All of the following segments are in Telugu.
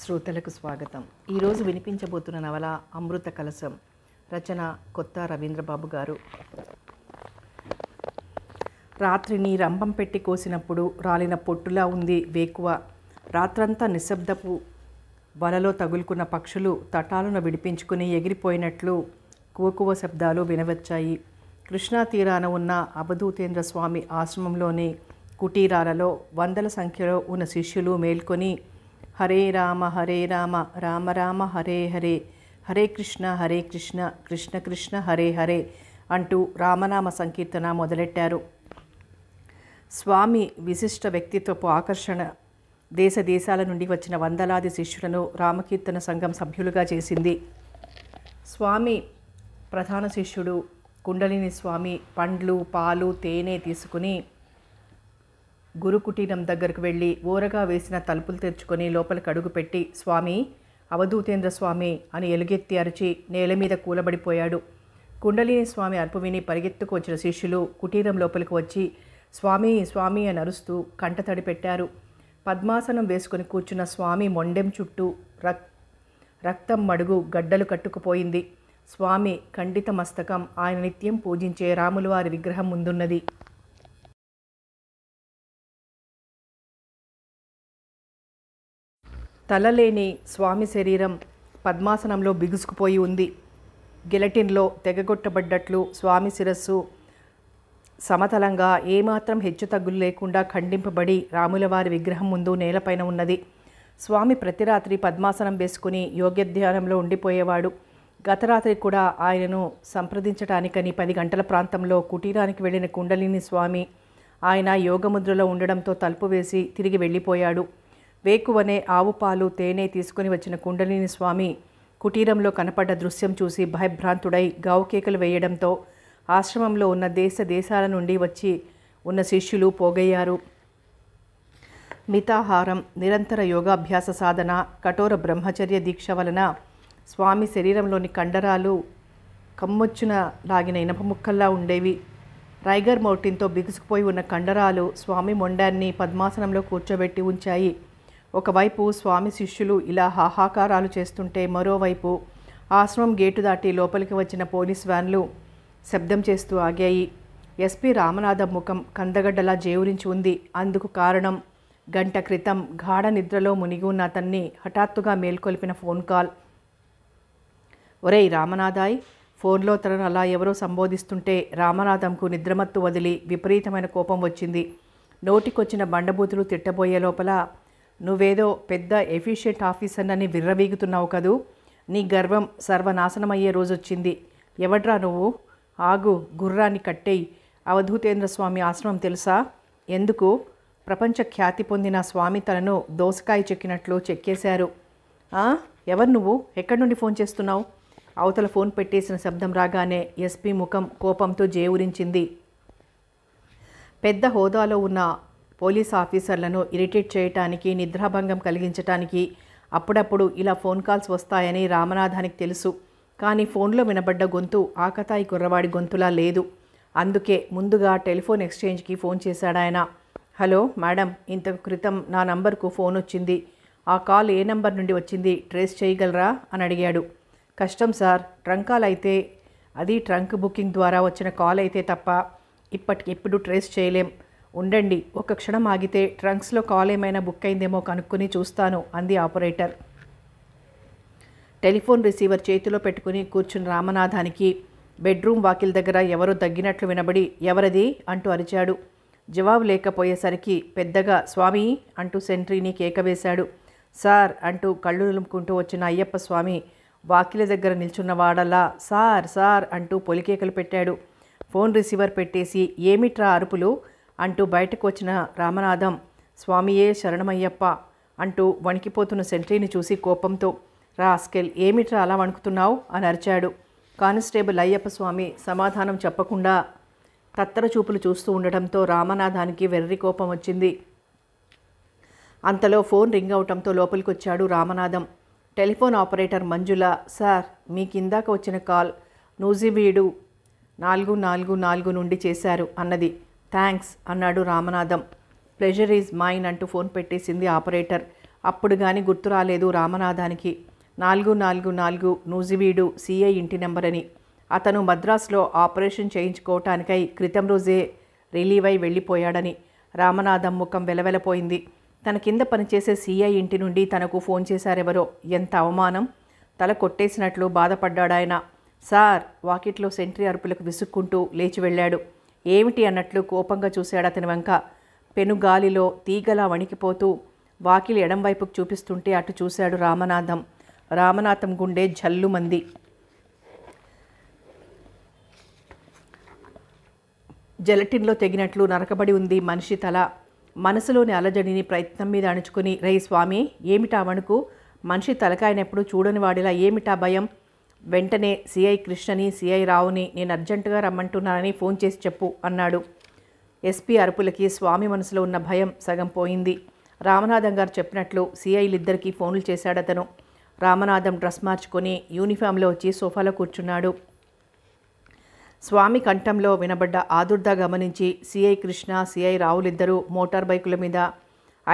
శ్రోతలకు స్వాగతం ఈరోజు వినిపించబోతున్న నవల అమృత కలసం రచన కొత్త రవీంద్రబాబు గారు రాత్రిని రంభం పెట్టి కోసినప్పుడు రాలిన పొట్టులా ఉంది వేకువ రాత్రంతా నిశ్శబ్దపు వలలో తగులుకున్న పక్షులు తటాలను విడిపించుకుని ఎగిరిపోయినట్లు కువకువ శబ్దాలు వినవచ్చాయి కృష్ణా తీరాన ఉన్న అభధూతేంద్ర స్వామి ఆశ్రమంలోని కుటీరాలలో వందల సంఖ్యలో ఉన్న శిష్యులు మేల్కొని హరే రామ హరే రామ రామ రామ హరే హరే హరే కృష్ణ హరే కృష్ణ కృష్ణ కృష్ణ హరే హరే అంటూ రామనామ సంకీర్తన మొదలెట్టారు స్వామి విశిష్ట వ్యక్తిత్వపు ఆకర్షణ దేశ దేశాల నుండి వచ్చిన వందలాది శిష్యులను రామకీర్తన సంఘం సభ్యులుగా చేసింది స్వామి ప్రధాన శిష్యుడు కుండలిని స్వామి పండ్లు పాలు తేనె తీసుకుని గురుకుటీరం దగ్గరకు వెళ్ళి ఊరగా వేసిన తలుపులు తెరుచుకొని లోపలికి అడుగుపెట్టి స్వామి అవధూతేంద్ర స్వామి అని ఎలుగెత్తి అరిచి నేల మీద కూలబడిపోయాడు కుండలిని స్వామి అరుపు విని పరిగెత్తుకు వచ్చిన శిష్యులు కుటీరం లోపలికి వచ్చి స్వామి స్వామి అని అరుస్తూ కంటతడి పెట్టారు పద్మాసనం వేసుకుని కూర్చున్న స్వామి మొండెం చుట్టూ రక్ రక్తం మడుగు గడ్డలు కట్టుకుపోయింది స్వామి ఖండిత మస్తకం ఆయన నిత్యం పూజించే రాములవారి విగ్రహం ముందున్నది తలలేని స్వామి శరీరం పద్మాసనంలో బిగుసుకుపోయి ఉంది గెలటిన్లో తెగగొట్టబడ్డట్లు స్వామి శిరస్సు సమతలంగా ఏమాత్రం హెచ్చు తగ్గులు లేకుండా ఖండింపబడి రాములవారి విగ్రహం ముందు నేలపైన ఉన్నది స్వామి ప్రతి రాత్రి పద్మాసనం వేసుకుని యోగ్యధ్యానంలో ఉండిపోయేవాడు గత రాత్రి కూడా ఆయనను సంప్రదించడానికని పది గంటల ప్రాంతంలో కుటీరానికి వెళ్ళిన కుండలిని స్వామి ఆయన యోగముద్రలో ఉండడంతో తలుపు వేసి తిరిగి వెళ్ళిపోయాడు వేకువనే ఆవు పాలు తేనె తీసుకుని వచ్చిన కుండలిని స్వామి కుటీరంలో కనపడ్డ దృశ్యం చూసి భయభ్రాంతుడై గావుకేకలు వేయడంతో ఆశ్రమంలో ఉన్న దేశ దేశాల నుండి వచ్చి ఉన్న శిష్యులు పోగయ్యారు మితాహారం నిరంతర యోగాభ్యాస సాధన కఠోర బ్రహ్మచర్య దీక్ష వలన స్వామి శరీరంలోని కండరాలు కమ్మొచ్చున లాగిన ఇనపముక్కల్లా ఉండేవి రైగర్ మౌటిన్తో బిగుసుకుపోయి ఉన్న కండరాలు స్వామి మొండాన్ని పద్మాసనంలో కూర్చోబెట్టి ఉంచాయి ఒకవైపు స్వామి శిష్యులు ఇలా హాహాకారాలు చేస్తుంటే మరోవైపు ఆశ్రమం గేటు దాటి లోపలికి వచ్చిన పోలీస్ వ్యాన్లు శబ్దం చేస్తూ ఆగాయి ఎస్పీ రామనాథ ముఖం కందగడ్డలా జేవురించి ఉంది అందుకు కారణం గంట క్రితం గాఢ నిద్రలో మునిగి ఉన్న అతన్ని హఠాత్తుగా మేల్కొల్పిన ఫోన్ కాల్ ఒరేయ్ రామనాథాయ్ ఫోన్లో తనను అలా ఎవరో సంబోధిస్తుంటే రామనాథంకు నిద్రమత్తు వదిలి విపరీతమైన కోపం వచ్చింది నోటికొచ్చిన బండబూతులు తిట్టబోయే లోపల నువ్వేదో పెద్ద ఎఫిషియెంట్ ఆఫీసర్ అని విర్రవీగుతున్నావు కదూ నీ గర్వం సర్వనాశనమయ్యే రోజొచ్చింది ఎవడ్రా నువ్వు ఆగు గుర్రాన్ని కట్టేయి అవధూతేంద్ర స్వామి ఆశ్రమం తెలుసా ఎందుకు ప్రపంచ ఖ్యాతి పొందిన స్వామి తనను దోసకాయ చెక్కినట్లు చెక్కేశారు ఎవరు నువ్వు ఎక్కడి నుండి ఫోన్ చేస్తున్నావు అవతల ఫోన్ పెట్టేసిన శబ్దం రాగానే ఎస్పీ ముఖం కోపంతో జేవురించింది పెద్ద హోదాలో ఉన్న పోలీస్ ఆఫీసర్లను ఇరిటేట్ చేయటానికి నిద్రాభంగం కలిగించటానికి అప్పుడప్పుడు ఇలా ఫోన్ కాల్స్ వస్తాయని రామనాథానికి తెలుసు కానీ ఫోన్లో వినబడ్డ గొంతు ఆకతాయి కుర్రవాడి గొంతులా లేదు అందుకే ముందుగా టెలిఫోన్ ఎక్స్చేంజ్కి ఫోన్ చేశాడాయన హలో మేడం ఇంత క్రితం నా నంబర్కు ఫోన్ వచ్చింది ఆ కాల్ ఏ నంబర్ నుండి వచ్చింది ట్రేస్ చేయగలరా అని అడిగాడు కష్టం సార్ ట్రంక్ కాల్ అయితే అది ట్రంక్ బుకింగ్ ద్వారా వచ్చిన కాల్ అయితే తప్ప ఎప్పుడు ట్రేస్ చేయలేం ఉండండి ఒక క్షణం ఆగితే ట్రంక్స్లో కాల్ ఏమైనా బుక్ అయిందేమో కనుక్కొని చూస్తాను అంది ఆపరేటర్ టెలిఫోన్ రిసీవర్ చేతిలో పెట్టుకుని కూర్చుని రామనాథానికి బెడ్రూమ్ వాకిల్ దగ్గర ఎవరో తగ్గినట్లు వినబడి ఎవరది అంటూ అరిచాడు జవాబు లేకపోయేసరికి పెద్దగా స్వామి అంటూ సెంట్రీని కేకవేశాడు సార్ అంటూ కళ్ళు నిలుపుకుంటూ వచ్చిన అయ్యప్ప స్వామి వాకిలి దగ్గర నిల్చున్న వాడలా సార్ సార్ అంటూ పొలికేకలు పెట్టాడు ఫోన్ రిసీవర్ పెట్టేసి ఏమిట్రా అరుపులు అంటూ బయటకు వచ్చిన రామనాథం స్వామియే శరణమయ్యప్ప అంటూ వణికిపోతున్న సెంట్రీని చూసి కోపంతో రాస్కెల్ ఏమిట్రా అలా వణుకుతున్నావు అని అరిచాడు కానిస్టేబుల్ అయ్యప్ప స్వామి సమాధానం చెప్పకుండా తత్తర చూపులు చూస్తూ ఉండటంతో రామనాథానికి వెర్రి కోపం వచ్చింది అంతలో ఫోన్ రింగ్ అవటంతో లోపలికొచ్చాడు Ramanatham telephone operator Manjula sir మీకు ఇందాక వచ్చిన కాల్ నూజిబీడు నాలుగు నాలుగు నాలుగు నుండి చేశారు అన్నది థ్యాంక్స్ అన్నాడు రామనాథం ప్లెజర్ ఈజ్ మైన్ అంటూ ఫోన్ పెట్టేసింది ఆపరేటర్ అప్పుడు కానీ గుర్తు రాలేదు రామనాథానికి నాలుగు నాలుగు నాలుగు నూజివీడు సీఐ ఇంటి నెంబర్ అని అతను మద్రాసులో ఆపరేషన్ చేయించుకోవటానికై క్రితం రోజే రిలీవ్ అయి వెళ్ళిపోయాడని రామనాథం ముఖం వెలవెలపోయింది తన కింద పనిచేసే సీఐ ఇంటి నుండి తనకు ఫోన్ చేశారెవరో ఎంత అవమానం తల కొట్టేసినట్లు బాధపడ్డాడాయన సార్ వాకిట్లో సెంట్రీ అరుపులకు విసుక్కుంటూ లేచి వెళ్ళాడు ఏమిటి అన్నట్లు కోపంగా చూశాడు అతని వంక పెనుగాలిలో తీగలా వణికిపోతూ వాకిలి ఎడంవైపుకు చూపిస్తుంటే అటు చూశాడు రామనాథం రామనాథం గుండె జల్లుమంది జెలటిన్లో తెగినట్లు నరకబడి ఉంది మనిషి తల మనసులోని అలజడిని ప్రయత్నం మీద అణుచుకుని రే స్వామి ఏమిటా వణుకు మనిషి తలకాయనెప్పుడు చూడని వాడిలా ఏమిటా భయం వెంటనే సిఐ కృష్ణని సిఐ రావుని నేను అర్జెంటుగా రమ్మంటున్నానని ఫోన్ చేసి చెప్పు అన్నాడు ఎస్పీ అరుపులకి స్వామి మనసులో ఉన్న భయం సగం పోయింది రామనాథం గారు చెప్పినట్లు సిఐలిద్దరికీ ఫోన్లు చేశాడతను రామనాథం డ్రెస్ మార్చుకొని యూనిఫామ్లో వచ్చి సోఫాలో కూర్చున్నాడు స్వామి కంఠంలో వినబడ్డ ఆదుర్ద గమనించి సిఐ కృష్ణ సిఐ రావులిద్దరూ మోటార్ బైకుల మీద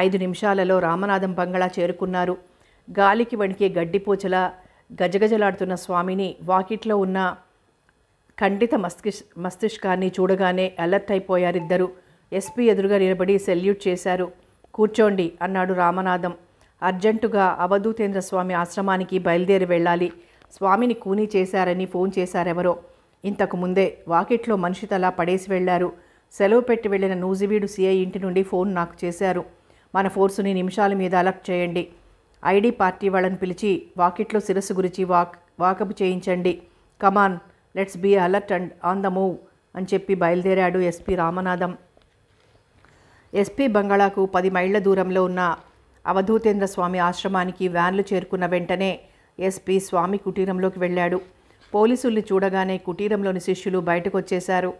ఐదు నిమిషాలలో రామనాథం బంగళా చేరుకున్నారు గాలికి వణికే గడ్డిపోచలా గజగజలాడుతున్న స్వామిని వాకిట్లో ఉన్న ఖండిత మస్తిష్ మస్తిష్కాన్ని చూడగానే అలర్ట్ అయిపోయారిద్దరూ ఎస్పీ ఎదురుగా నిలబడి సెల్యూట్ చేశారు కూర్చోండి అన్నాడు రామనాథం అర్జెంటుగా అవధూతేంద్ర స్వామి ఆశ్రమానికి బయలుదేరి వెళ్ళాలి స్వామిని కూనీ చేశారని ఫోన్ చేశారెవరో ఇంతకు ముందే వాకిట్లో మనిషి తలా పడేసి వెళ్లారు సెలవు పెట్టి వెళ్లిన నూజివీడు సీఐ ఇంటి నుండి ఫోన్ నాకు చేశారు మన ఫోర్సుని నిమిషాల మీద అలర్ట్ చేయండి ఐడి పార్టీ వాళ్ళని పిలిచి వాకిట్లో శిరస్సు గురించి వాక్ వాకప్ చేయించండి come on let's be alert and on the move అని చెప్పి బయలుదేరాడు ఎస్పీ రామనాథం ఎస్పీ బంగాళాకు పది మైళ్ళ దూరంలో ఉన్న అవధూతేంద్ర స్వామి ఆశ్రమానికి వ్యాన్లు చేరుకున్న వెంటనే ఎస్పీ స్వామి కుటీరంలోకి వెళ్ళాడు పోలీసుల్ని చూడగానే కుటీరంలోని శిష్యులు బయటకు వచ్చేశారు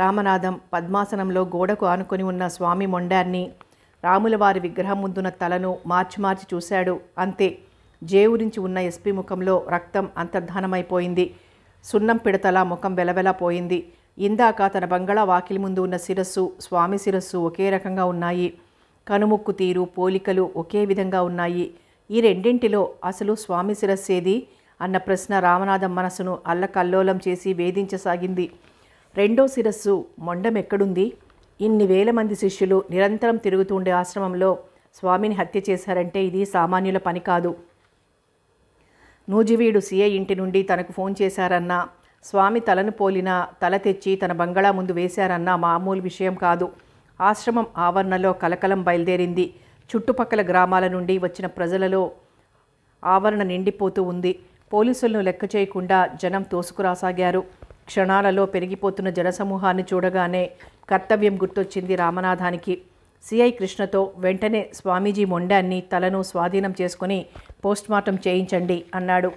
రామనాథం పద్మాసనంలో గోడకు ఆనుకొని ఉన్న స్వామి మొండాన్ని రాములవారి విగ్రహం ముందున్న తలను మార్చి మార్చి చూశాడు అంతే జేవురించి ఉన్న ఎస్పీ ముఖంలో రక్తం అంతర్ధానమైపోయింది సున్నం పిడతలా ముఖం వెలవెలా పోయింది ఇందాక తన బంగాళా వాకిలి ముందు ఉన్న శిరస్సు స్వామి శిరస్సు ఒకే రకంగా ఉన్నాయి కనుముక్కు తీరు పోలికలు ఒకే విధంగా ఉన్నాయి ఈ రెండింటిలో అసలు స్వామి శిరస్సేది అన్న ప్రశ్న రామనాథం మనసును అల్లకల్లోలం చేసి వేధించసాగింది రెండో శిరస్సు మొండమెక్కడుంది ఇన్ని వేల మంది శిష్యులు నిరంతరం తిరుగుతుండే ఆశ్రమంలో స్వామిని హత్య చేశారంటే ఇది సామాన్యుల పని కాదు నూజివీడు సీఏ ఇంటి నుండి తనకు ఫోన్ చేశారన్నా స్వామి తలను పోలిన తల తెచ్చి తన బంగళా ముందు వేశారన్న మామూలు విషయం కాదు ఆశ్రమం ఆవరణలో కలకలం బయలుదేరింది చుట్టుపక్కల గ్రామాల నుండి వచ్చిన ప్రజలలో ఆవరణ నిండిపోతూ ఉంది పోలీసులను లెక్క చేయకుండా జనం తోసుకురాసాగారు క్షణాలలో పెరిగిపోతున్న జనసమూహాన్ని చూడగానే కర్తవ్యం గుర్తొచ్చింది రామనాథానికి సిఐ కృష్ణతో వెంటనే స్వామీజీ మొండాన్ని తలను స్వాధీనం చేసుకుని పోస్ట్మార్టం చేయించండి అన్నాడు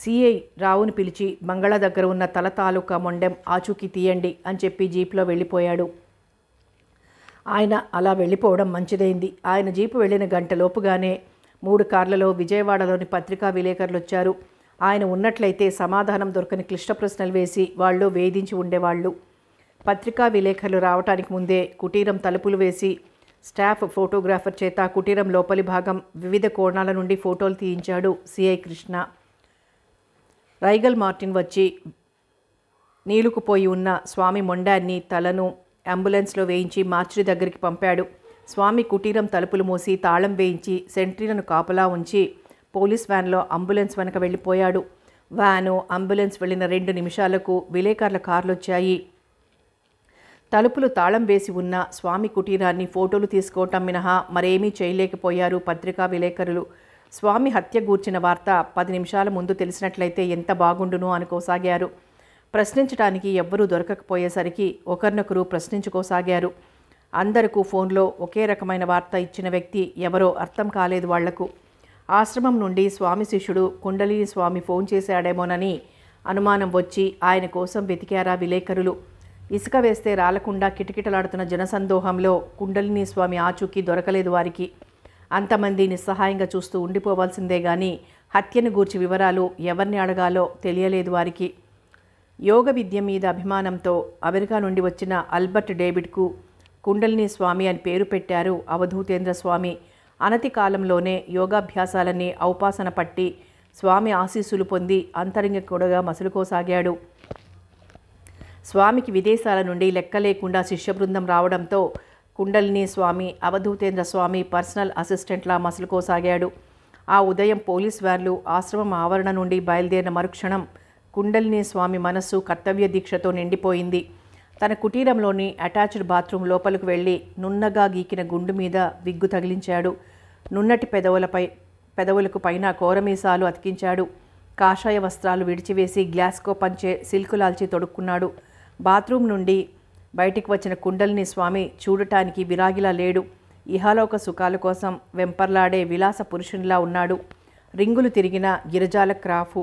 సిఐ రావును పిలిచి మంగళ దగ్గర ఉన్న తల తాలూకా మొండెం ఆచూకీ తీయండి అని చెప్పి జీప్లో వెళ్ళిపోయాడు ఆయన అలా వెళ్ళిపోవడం మంచిదైంది ఆయన జీపు వెళ్ళిన గంటలోపుగానే మూడు కార్లలో విజయవాడలోని పత్రికా విలేకరులు వచ్చారు ఆయన ఉన్నట్లయితే సమాధానం దొరకని క్లిష్ట ప్రశ్నలు వేసి వాళ్ళు వేధించి ఉండేవాళ్ళు పత్రికా విలేఖరులు రావటానికి ముందే కుటీరం తలుపులు వేసి స్టాఫ్ ఫోటోగ్రాఫర్ చేత కుటీరం లోపలి భాగం వివిధ కోణాల నుండి ఫోటోలు తీయించాడు సిఐ కృష్ణ రైగల్ మార్టిన్ వచ్చి నీలుకుపోయి ఉన్న స్వామి మొండాన్ని తలను అంబులెన్స్లో వేయించి మార్చిడి దగ్గరికి పంపాడు స్వామి కుటీరం తలుపులు మూసి తాళం వేయించి సెంట్రీలను కాపలా ఉంచి పోలీస్ వ్యాన్లో అంబులెన్స్ వెనక వెళ్ళిపోయాడు వ్యాను అంబులెన్స్ వెళ్ళిన రెండు నిమిషాలకు విలేకరుల కార్లు వచ్చాయి తలుపులు తాళం వేసి ఉన్న స్వామి కుటీరాన్ని ఫోటోలు తీసుకోవటం మినహా మరేమీ చేయలేకపోయారు పత్రికా విలేకరులు స్వామి హత్య గూర్చిన వార్త పది నిమిషాల ముందు తెలిసినట్లయితే ఎంత బాగుండును అనుకోసాగారు ప్రశ్నించడానికి ఎవ్వరూ దొరకకపోయేసరికి ఒకరినొకరు ప్రశ్నించుకోసాగారు అందరకు ఫోన్లో ఒకే రకమైన వార్త ఇచ్చిన వ్యక్తి ఎవరో అర్థం కాలేదు వాళ్లకు ఆశ్రమం నుండి స్వామి శిష్యుడు కుండలిని స్వామి ఫోన్ చేశాడేమోనని అనుమానం వచ్చి ఆయన కోసం వెతికారా విలేకరులు ఇసుక వేస్తే రాలకుండా కిటకిటలాడుతున్న జనసందోహంలో కుండలిని స్వామి ఆచూకీ దొరకలేదు వారికి అంతమంది నిస్సహాయంగా చూస్తూ ఉండిపోవాల్సిందే గాని హత్యను గూర్చి వివరాలు ఎవరిని అడగాలో తెలియలేదు వారికి యోగ విద్య మీద అభిమానంతో అమెరికా నుండి వచ్చిన అల్బర్ట్ డేవిడ్కు కుండలిని స్వామి అని పేరు పెట్టారు అవధూతేంద్ర స్వామి అనతి కాలంలోనే యోగాభ్యాసాలన్నీ ఔపాసన పట్టి స్వామి ఆశీస్సులు పొంది అంతరంగికుడుగా మసులుకోసాగాడు స్వామికి విదేశాల నుండి లెక్కలేకుండా శిష్యబృందం రావడంతో కుండలిని స్వామి అవధూతేంద్ర స్వామి పర్సనల్ అసిస్టెంట్లా మసులుకోసాగాడు ఆ ఉదయం పోలీస్ వ్యాన్లు ఆశ్రమం ఆవరణ నుండి బయలుదేరిన మరుక్షణం కుండలిని స్వామి మనస్సు కర్తవ్య దీక్షతో నిండిపోయింది తన కుటీరంలోని అటాచ్డ్ బాత్రూమ్ లోపలికి వెళ్ళి నున్నగా గీకిన గుండు మీద విగ్గు తగిలించాడు నున్నటి పెదవులపై పెదవులకు పైన కోరమీసాలు అతికించాడు కాషాయ వస్త్రాలు విడిచివేసి గ్లాస్కో పంచే సిల్కులాల్చి తొడుక్కున్నాడు బాత్రూమ్ నుండి బయటికి వచ్చిన కుండల్ని స్వామి చూడటానికి విరాగిలా లేడు ఇహలోక సుఖాల కోసం వెంపర్లాడే విలాస పురుషునిలా ఉన్నాడు రింగులు తిరిగిన గిరిజాల క్రాఫు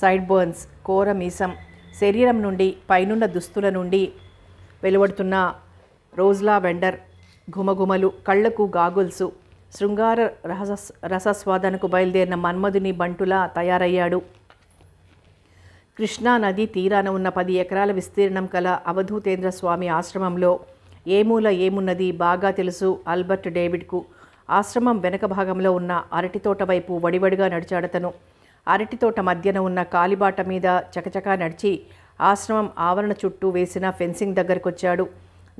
సైడ్ బర్న్స్ కోర మీసం శరీరం నుండి పైనున్న దుస్తుల నుండి వెలువడుతున్న రోజ్లా వెండర్ ఘుమఘుమలు కళ్లకు గాగుల్సు శృంగార రహస రసస్వాదనకు బయలుదేరిన మన్మధుని బంటులా తయారయ్యాడు కృష్ణా నది తీరాన ఉన్న పది ఎకరాల విస్తీర్ణం కల అవధూతేంద్ర స్వామి ఆశ్రమంలో ఏ మూల ఏమున్నది బాగా తెలుసు ఆల్బర్ట్ డేవిడ్కు ఆశ్రమం వెనక భాగంలో ఉన్న అరటితోట వైపు వడివడిగా నడిచాడతను అరటితోట మధ్యన ఉన్న కాలిబాట మీద చకచకా నడిచి ఆశ్రమం ఆవరణ చుట్టూ వేసిన ఫెన్సింగ్ దగ్గరకొచ్చాడు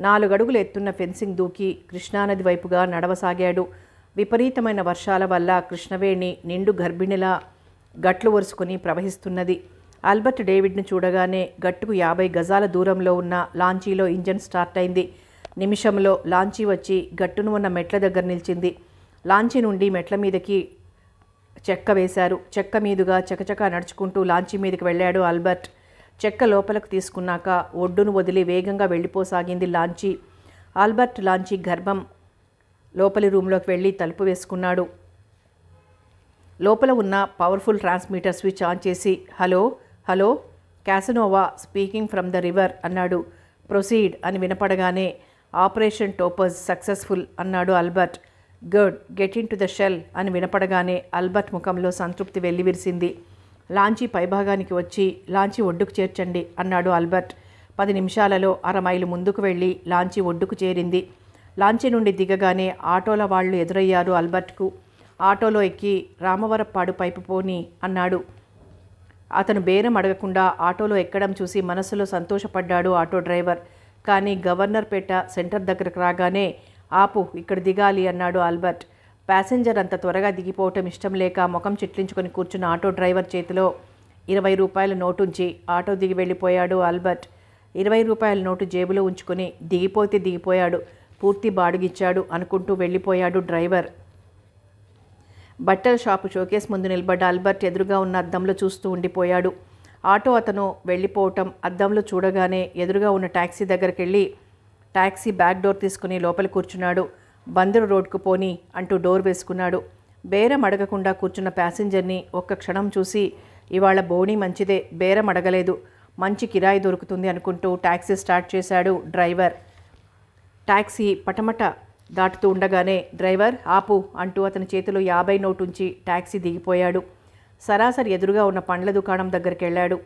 నాలుగడుగులు ఎత్తున్న ఫెన్సింగ్ దూకి కృష్ణానది వైపుగా నడవసాగాడు విపరీతమైన వర్షాల వల్ల కృష్ణవేణి నిండు గర్భిణిలా గట్లు వరుసుకుని ప్రవహిస్తున్నది ఆల్బర్ట్ డేవిడ్ను చూడగానే గట్టుకు యాభై గజాల దూరంలో ఉన్న లాంచీలో ఇంజన్ స్టార్ట్ అయింది నిమిషంలో లాంచీ వచ్చి గట్టును ఉన్న మెట్ల దగ్గర నిలిచింది లాంచీ నుండి మెట్ల మీదకి చెక్క వేశారు చెక్క మీదుగా చకచక నడుచుకుంటూ లాంచీ మీదకి వెళ్ళాడు ఆల్బర్ట్ చెక్క లోపలకు తీసుకున్నాక ఒడ్డును వదిలి వేగంగా వెళ్ళిపోసాగింది లాంచీ ఆల్బర్ట్ లాంచీ గర్భం లోపలి రూమ్లోకి వెళ్ళి తలుపు వేసుకున్నాడు లోపల ఉన్న పవర్ఫుల్ ట్రాన్స్మీటర్ స్విచ్ ఆన్ చేసి hello hello Casanova speaking from the river అన్నాడు ప్రొసీడ్ అని వినపడగానే ఆపరేషన్ టోపర్స్ సక్సెస్ఫుల్ అన్నాడు Albert good get into the shell అని వినపడగానే అల్బర్ట్ ముఖంలో సంతృప్తి వెల్లివిరిసింది లాంచీ పైభాగానికి వచ్చి లాంచీ ఒడ్డుకు చేర్చండి అన్నాడు అల్బర్ట్ పది నిమిషాలలో అర మైలు ముందుకు వెళ్ళి లాంచీ ఒడ్డుకు చేరింది లాంచీ నుండి దిగగానే ఆటోల వాళ్ళు ఎదురయ్యారు అల్బర్ట్కు ఆటోలో ఎక్కి రామవరప్పాడు పైపు పోని అన్నాడు అతను బేరం అడగకుండా ఆటోలో ఎక్కడం చూసి మనసులో సంతోషపడ్డాడు ఆటో డ్రైవర్ కానీ గవర్నర్ పేట సెంటర్ దగ్గరకు రాగానే ఆపు ఇక్కడ దిగాలి అన్నాడు ఆల్బర్ట్ ప్యాసింజర్ అంత త్వరగా దిగిపోవటం ఇష్టం లేక ముఖం చిట్లించుకొని కూర్చున్న ఆటో డ్రైవర్ చేతిలో ఇరవై రూపాయల నోటుంచి ఆటో దిగి వెళ్ళిపోయాడు ఆల్బర్ట్ ఇరవై రూపాయల నోటు జేబులో ఉంచుకొని దిగిపోతే దిగిపోయాడు పూర్తి బాడుగిచ్చాడు అనుకుంటూ వెళ్ళిపోయాడు డ్రైవర్ బట్టల షాపు షోకేస్ ముందు నిలబడ్డ అల్బర్ట్ ఎదురుగా ఉన్న అద్దంలో చూస్తూ ఉండిపోయాడు ఆటో అతను వెళ్ళిపోవటం అద్దంలో చూడగానే ఎదురుగా ఉన్న ట్యాక్సీ దగ్గరికి వెళ్ళి ట్యాక్సీ బ్యాక్ డోర్ తీసుకుని లోపల కూర్చున్నాడు బందరు రోడ్కు పోని అంటూ డోర్ వేసుకున్నాడు బేరం అడగకుండా కూర్చున్న ప్యాసింజర్ని ఒక్క క్షణం చూసి ఇవాళ బోణి మంచిదే బేరం అడగలేదు మంచి కిరాయి దొరుకుతుంది అనుకుంటూ ట్యాక్సీ స్టార్ట్ చేశాడు డ్రైవర్ ట్యాక్సీ పటమట దాటుతూ ఉండగానే డ్రైవర్ ఆపు అంటూ అతని చేతిలో యాభై నోటుంచి ట్యాక్సీ దిగిపోయాడు సరాసరి ఎదురుగా ఉన్న పండ్ల దుకాణం దగ్గరికి వెళ్ళాడు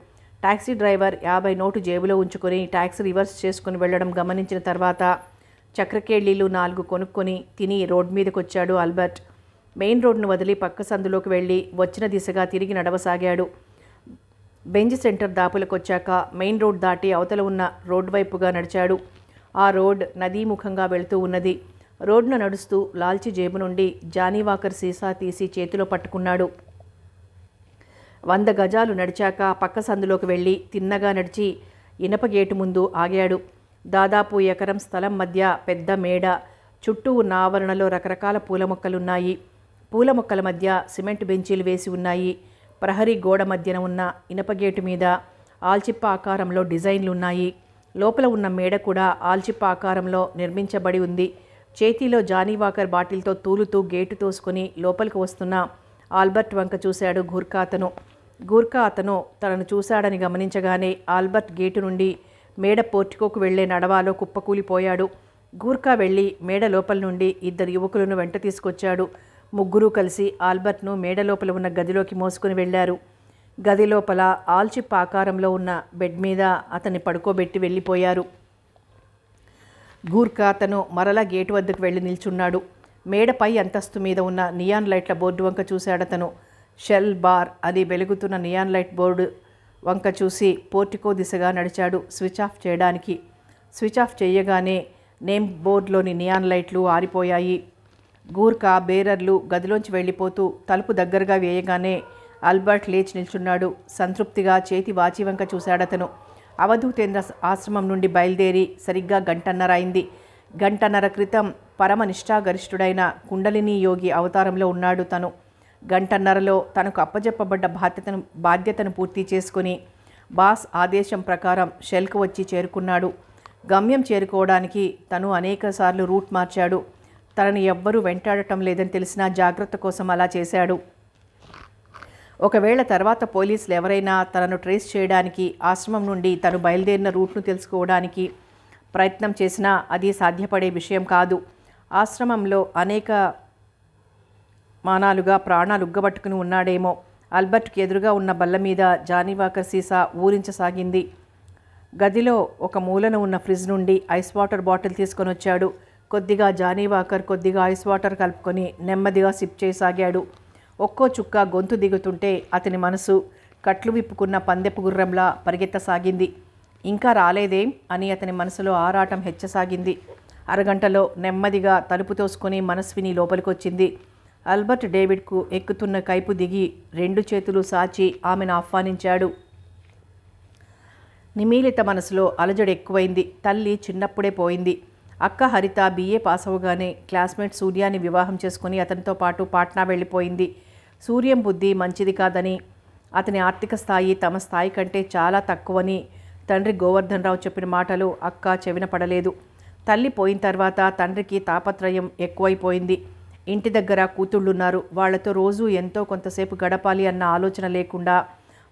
ట్యాక్సీ డ్రైవర్ యాభై నోటు జేబులో ఉంచుకొని ట్యాక్సీ రివర్స్ చేసుకుని వెళ్ళడం గమనించిన తర్వాత చక్రకేళీలు నాలుగు కొనుక్కొని తిని రోడ్ మీదకొచ్చాడు ఆల్బర్ట్ మెయిన్ రోడ్ను వదిలి పక్క సందులోకి వెళ్ళి వచ్చిన దిశగా తిరిగి నడవసాగాడు బెంజ్ సెంటర్ దాపులకు వచ్చాక మెయిన్ రోడ్ దాటి అవతల ఉన్న రోడ్డు వైపుగా నడిచాడు ఆ రోడ్ నదీముఖంగా వెళుతూ ఉన్నది రోడ్ను నడుస్తూ లాల్చి జేబు నుండి జానీవాకర్ సీసా తీసి చేతిలో పట్టుకున్నాడు వంద గజాలు నడిచాక పక్క సందులోకి వెళ్ళి తిన్నగా నడిచి ఇనప గేటు ముందు ఆగాడు దాదాపు ఎకరం స్థలం మధ్య పెద్ద మేడ చుట్టూ ఉన్న ఆవరణలో రకరకాల పూల మొక్కలున్నాయి పూల మొక్కల మధ్య సిమెంట్ బెంచీలు వేసి ఉన్నాయి ప్రహరీ గోడ మధ్యన ఉన్న ఇనప గేటు మీద ఆల్చిప్ప ఆకారంలో డిజైన్లున్నాయి ఉన్నాయి లోపల ఉన్న మేడ కూడా ఆల్చిప్ప ఆకారంలో నిర్మించబడి ఉంది చేతిలో జానీ వాకర్ బాటిల్తో తూలుతూ గేటు తోసుకుని లోపలికి వస్తున్న ఆల్బర్ట్ వంక చూశాడు గూర్ఖా అతను గూర్ఖా అతను తనను చూశాడని గమనించగానే ఆల్బర్ట్ గేటు నుండి మేడ పోర్టికోకు వెళ్లే నడవాలో కుప్పకూలిపోయాడు గూర్ఖా వెళ్ళి మేడ లోపల నుండి ఇద్దరు యువకులను వెంట తీసుకొచ్చాడు ముగ్గురూ కలిసి ఆల్బర్ట్ను మేడ లోపల ఉన్న గదిలోకి మోసుకుని వెళ్లారు గదిలోపల ఆల్చిప్ ఆకారంలో ఉన్న బెడ్ మీద అతన్ని పడుకోబెట్టి వెళ్ళిపోయారు గూర్ఖా అతను మరలా గేటు వద్దకు వెళ్ళి నిల్చున్నాడు మేడపై అంతస్తు మీద ఉన్న నియాన్ లైట్ల బోర్డు వంక చూశాడతను షెల్ బార్ అది వెలుగుతున్న నియాన్ లైట్ బోర్డు వంక చూసి పోర్టికో దిశగా నడిచాడు స్విచ్ ఆఫ్ చేయడానికి స్విచ్ ఆఫ్ చేయగానే నేమ్ బోర్డులోని నియాన్ లైట్లు ఆరిపోయాయి గూర్ఖా బేరర్లు గదిలోంచి వెళ్ళిపోతూ తలుపు దగ్గరగా వేయగానే అల్బర్ట్ లేచి నిల్చున్నాడు సంతృప్తిగా చేతి వాచివంక చూశాడతను అవధూతేంద్ర ఆశ్రమం నుండి బయలుదేరి సరిగ్గా గంటన్నర అయింది గంటన్నర క్రితం పరమనిష్టాగరిష్ఠుడైన కుండలిని యోగి అవతారంలో ఉన్నాడు తను గంటన్నరలో తనకు అప్పజెప్పబడ్డ బాధ్యతను బాధ్యతను పూర్తి చేసుకుని బాస్ ఆదేశం ప్రకారం షెల్కు వచ్చి చేరుకున్నాడు గమ్యం చేరుకోవడానికి తను అనేకసార్లు రూట్ మార్చాడు తనని ఎవ్వరూ వెంటాడటం లేదని తెలిసినా జాగ్రత్త కోసం అలా చేశాడు ఒకవేళ తర్వాత పోలీసులు ఎవరైనా తనను ట్రేస్ చేయడానికి ఆశ్రమం నుండి తను బయలుదేరిన రూట్ను తెలుసుకోవడానికి ప్రయత్నం చేసినా అది సాధ్యపడే విషయం కాదు ఆశ్రమంలో అనేక మానాలుగా ప్రాణాలు ఉగ్గబట్టుకుని ఉన్నాడేమో అల్బర్ట్కి ఎదురుగా ఉన్న బల్ల మీద జానీవాకర్ సీసా ఊరించసాగింది గదిలో ఒక మూలన ఉన్న ఫ్రిడ్జ్ నుండి ఐస్ వాటర్ బాటిల్ తీసుకొని వచ్చాడు కొద్దిగా జానీవాకర్ కొద్దిగా ఐస్ వాటర్ కలుపుకొని నెమ్మదిగా సిప్ చేయసాగాడు ఒక్కో చుక్క గొంతు దిగుతుంటే అతని మనసు కట్లు విప్పుకున్న పందెపు గుర్రంలా పరిగెత్తసాగింది ఇంకా రాలేదేం అని అతని మనసులో ఆరాటం హెచ్చసాగింది అరగంటలో నెమ్మదిగా తలుపు తోసుకొని మనస్విని లోపలికొచ్చింది అల్బర్ట్ డేవిడ్కు ఎక్కుతున్న కైపు దిగి రెండు చేతులు సాచి ఆమెను ఆహ్వానించాడు నిమీలిత మనసులో అలజడి ఎక్కువైంది తల్లి చిన్నప్పుడే పోయింది అక్క హరిత బీఏ పాస్ అవగానే క్లాస్మేట్ సూర్యాని వివాహం చేసుకుని అతనితో పాటు పాట్నా వెళ్ళిపోయింది సూర్యం బుద్ధి మంచిది కాదని అతని ఆర్థిక స్థాయి తమ స్థాయి కంటే చాలా తక్కువని తండ్రి గోవర్ధన్ రావు చెప్పిన మాటలు అక్క చెవిన పడలేదు తల్లి పోయిన తర్వాత తండ్రికి తాపత్రయం ఎక్కువైపోయింది ఇంటి దగ్గర కూతుళ్ళున్నారు వాళ్లతో రోజు ఎంతో కొంతసేపు గడపాలి అన్న ఆలోచన లేకుండా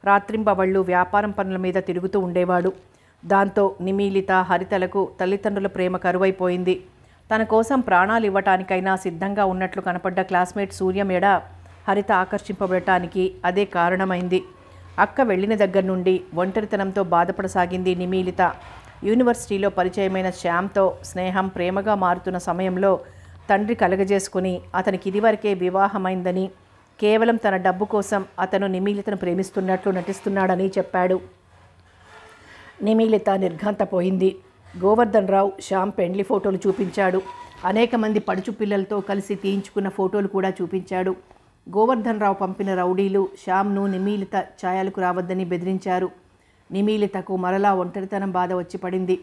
రాత్రింబవళ్ళు వ్యాపారం పనుల మీద తిరుగుతూ ఉండేవాడు దాంతో నిమీలిత హరితలకు తల్లిదండ్రుల ప్రేమ కరువైపోయింది తన కోసం ప్రాణాలు ఇవ్వటానికైనా సిద్ధంగా ఉన్నట్లు కనపడ్డ క్లాస్మేట్ సూర్యమేడ హరిత ఆకర్షింపబడటానికి అదే కారణమైంది అక్క వెళ్ళిన దగ్గర నుండి ఒంటరితనంతో బాధపడసాగింది నిమీలిత యూనివర్సిటీలో పరిచయమైన శ్యామ్తో స్నేహం ప్రేమగా మారుతున్న సమయంలో తండ్రి కలగజేసుకుని అతనికి ఇదివరకే వివాహమైందని కేవలం తన డబ్బు కోసం అతను నిమీలితను ప్రేమిస్తున్నట్లు నటిస్తున్నాడని చెప్పాడు నిమీలిత నిర్ఘాంతపోయింది గోవర్ధన్ రావు శ్యామ్ పెండ్లి ఫోటోలు చూపించాడు అనేక మంది పడుచు పిల్లలతో కలిసి తీయించుకున్న ఫోటోలు కూడా చూపించాడు గోవర్ధన్ రావు పంపిన రౌడీలు శ్యామ్ను నిమీలిత ఛాయలకు రావద్దని బెదిరించారు నిమీలితకు మరలా ఒంటరితనం బాధ వచ్చి పడింది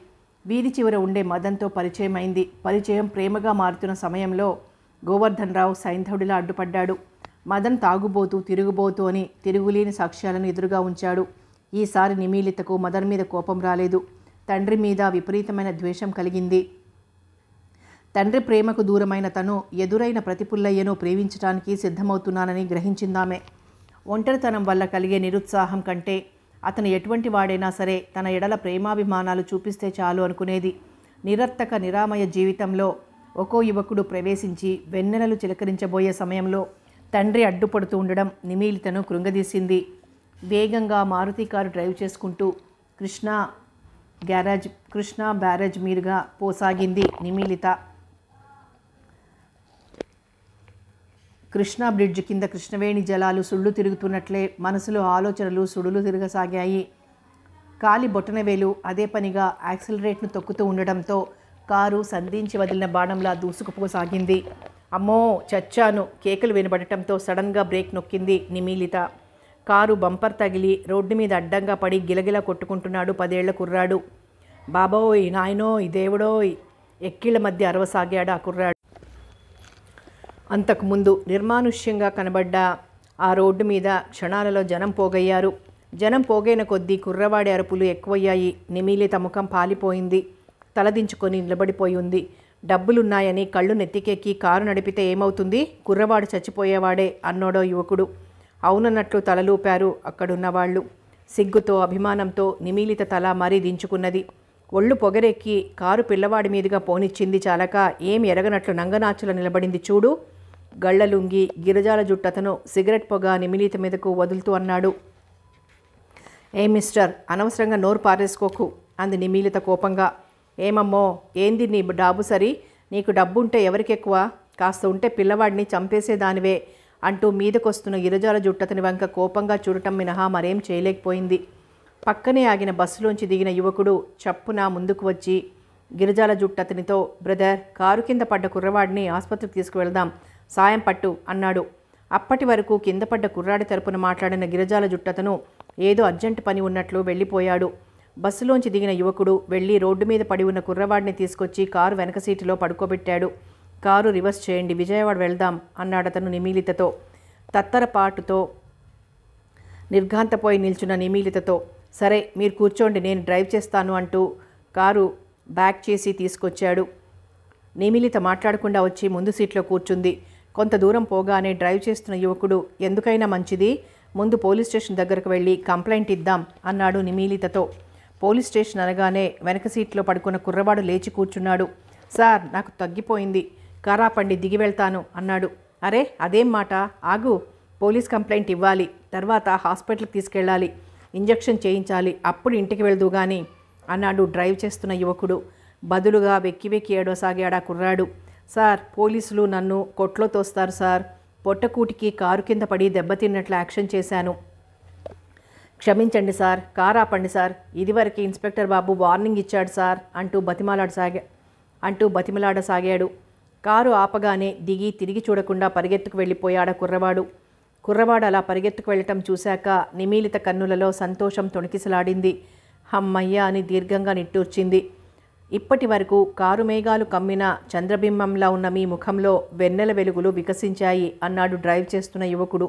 వీధి చివర ఉండే మదన్తో పరిచయమైంది పరిచయం ప్రేమగా మారుతున్న సమయంలో గోవర్ధన్ రావు సైంధవుడిలా అడ్డుపడ్డాడు మదన్ తాగుబోతూ తిరుగుబోతూ అని తిరుగులేని సాక్ష్యాలను ఎదురుగా ఉంచాడు ఈసారి నిమీలితకు మదన్ మీద కోపం రాలేదు తండ్రి మీద విపరీతమైన ద్వేషం కలిగింది తండ్రి ప్రేమకు దూరమైన తను ఎదురైన ప్రతి ప్రేమించటానికి సిద్ధమవుతున్నానని గ్రహించిందామె ఒంటరితనం వల్ల కలిగే నిరుత్సాహం కంటే అతను ఎటువంటి వాడైనా సరే తన ఎడల ప్రేమాభిమానాలు చూపిస్తే చాలు అనుకునేది నిరర్థక నిరామయ జీవితంలో ఒక్కో యువకుడు ప్రవేశించి వెన్నెలలు చిలకరించబోయే సమయంలో తండ్రి అడ్డుపడుతూ ఉండడం నిమీలితను కృంగదీసింది వేగంగా మారుతి కారు డ్రైవ్ చేసుకుంటూ కృష్ణా గ్యారేజ్ కృష్ణా బ్యారేజ్ మీదుగా పోసాగింది నిమీలిత కృష్ణా బ్రిడ్జ్ కింద కృష్ణవేణి జలాలు సుళ్ళు తిరుగుతున్నట్లే మనసులో ఆలోచనలు సుడులు తిరగసాగాయి కాలి బొటనవేలు అదే పనిగా యాక్సిలరేట్ను తొక్కుతూ ఉండడంతో కారు సంధించి వదిలిన బాణంలా దూసుకుపోసాగింది అమ్మో చచ్చాను కేకలు వినబడటంతో సడన్గా బ్రేక్ నొక్కింది నిమీలిత కారు బంపర్ తగిలి రోడ్డు మీద అడ్డంగా పడి గిలగిల కొట్టుకుంటున్నాడు పదేళ్ల కుర్రాడు బాబోయ్ నాయనోయ్ దేవుడోయ్ ఎక్కిళ్ళ మధ్య అరవసాగాడు ఆ కుర్రాడు అంతకుముందు నిర్మానుష్యంగా కనబడ్డ ఆ రోడ్డు మీద క్షణాలలో జనం పోగయ్యారు జనం పోగైన కొద్దీ కుర్రవాడి అరుపులు ఎక్కువయ్యాయి నిమిలిత ముఖం పాలిపోయింది తలదించుకొని నిలబడిపోయి ఉంది డబ్బులున్నాయని కళ్ళు నెత్తికెక్కి కారు నడిపితే ఏమవుతుంది కుర్రవాడు చచ్చిపోయేవాడే అన్నోడో యువకుడు అవునన్నట్లు తలలూపారు అక్కడున్నవాళ్లు సిగ్గుతో అభిమానంతో నిమీలిత తల మరీ దించుకున్నది ఒళ్ళు పొగరెక్కి కారు పిల్లవాడి మీదుగా పోనిచ్చింది చాలక ఏం ఎరగనట్లు నంగనాచుల నిలబడింది చూడు గళ్లలుంగి గిరజాల జుట్టతను సిగరెట్ పొగ నిమిలీత మీదకు వదులుతూ అన్నాడు ఏ మిస్టర్ అనవసరంగా నోరు పారేసుకోకు అంది నిమీలిత కోపంగా ఏమమ్మో ఏంది నీ డాబు సరి నీకు డబ్బు ఉంటే ఎవరికెక్కువ కాస్త ఉంటే పిల్లవాడిని చంపేసేదానివే అంటూ మీదకొస్తున్న గిరజాల జుట్టతని వంక కోపంగా చూడటం మినహా మరేం చేయలేకపోయింది పక్కనే ఆగిన బస్సులోంచి దిగిన యువకుడు చప్పున ముందుకు వచ్చి గిరిజాల జుట్టతనితో బ్రదర్ కారు కింద పడ్డ కుర్రవాడిని ఆసుపత్రికి తీసుకువెళ్దాం సాయం పట్టు అన్నాడు అప్పటి వరకు కిందపడ్డ కుర్రాడి తరపున మాట్లాడిన గిరిజాల జుట్టతను ఏదో అర్జెంట్ పని ఉన్నట్లు వెళ్ళిపోయాడు బస్సులోంచి దిగిన యువకుడు వెళ్ళి రోడ్డు మీద పడి ఉన్న కుర్రవాడిని తీసుకొచ్చి కారు వెనక సీటులో పడుకోబెట్టాడు కారు రివర్స్ చేయండి విజయవాడ వెళ్దాం అన్నాడతను నిమీలితతో తత్తరపాటుతో నిర్ఘాంతపోయి నిల్చున్న నిమీలితతో సరే మీరు కూర్చోండి నేను డ్రైవ్ చేస్తాను అంటూ కారు బ్యాక్ చేసి తీసుకొచ్చాడు నిమిలిత మాట్లాడకుండా వచ్చి ముందు సీట్లో కూర్చుంది కొంత దూరం పోగానే డ్రైవ్ చేస్తున్న యువకుడు ఎందుకైనా మంచిది ముందు పోలీస్ స్టేషన్ దగ్గరకు వెళ్ళి కంప్లైంట్ ఇద్దాం అన్నాడు నిమీలితతో పోలీస్ స్టేషన్ అనగానే వెనక సీట్లో పడుకున్న కుర్రవాడు లేచి కూర్చున్నాడు సార్ నాకు తగ్గిపోయింది కారాపండి దిగి వెళ్తాను అన్నాడు అరే అదేం మాట ఆగు పోలీస్ కంప్లైంట్ ఇవ్వాలి తర్వాత హాస్పిటల్కి తీసుకెళ్ళాలి ఇంజెక్షన్ చేయించాలి అప్పుడు ఇంటికి వెళ్దు కానీ అన్నాడు డ్రైవ్ చేస్తున్న యువకుడు బదులుగా వెక్కి వెక్కి ఏడోసాగాడా కుర్రాడు సార్ పోలీసులు నన్ను కొట్లో తోస్తారు సార్ పొట్టకూటికి కారు కింద పడి దెబ్బతిన్నట్లు యాక్షన్ చేశాను క్షమించండి సార్ కారు ఆపండి సార్ ఇదివరకు ఇన్స్పెక్టర్ బాబు వార్నింగ్ ఇచ్చాడు సార్ అంటూ బతిమలాడసాగా అంటూ బతిమలాడసాగాడు కారు ఆపగానే దిగి తిరిగి చూడకుండా పరిగెత్తుకు వెళ్ళిపోయాడు కుర్రవాడు కుర్రవాడు అలా పరిగెత్తుకు వెళ్ళటం చూశాక నిమీలిత కన్నులలో సంతోషం తొణికిసలాడింది హమ్మయ్య అని దీర్ఘంగా నిట్టూర్చింది ఇప్పటి వరకు కారు మేఘాలు కమ్మిన చంద్రబింబంలా ఉన్న మీ ముఖంలో వెన్నెల వెలుగులు వికసించాయి అన్నాడు డ్రైవ్ చేస్తున్న యువకుడు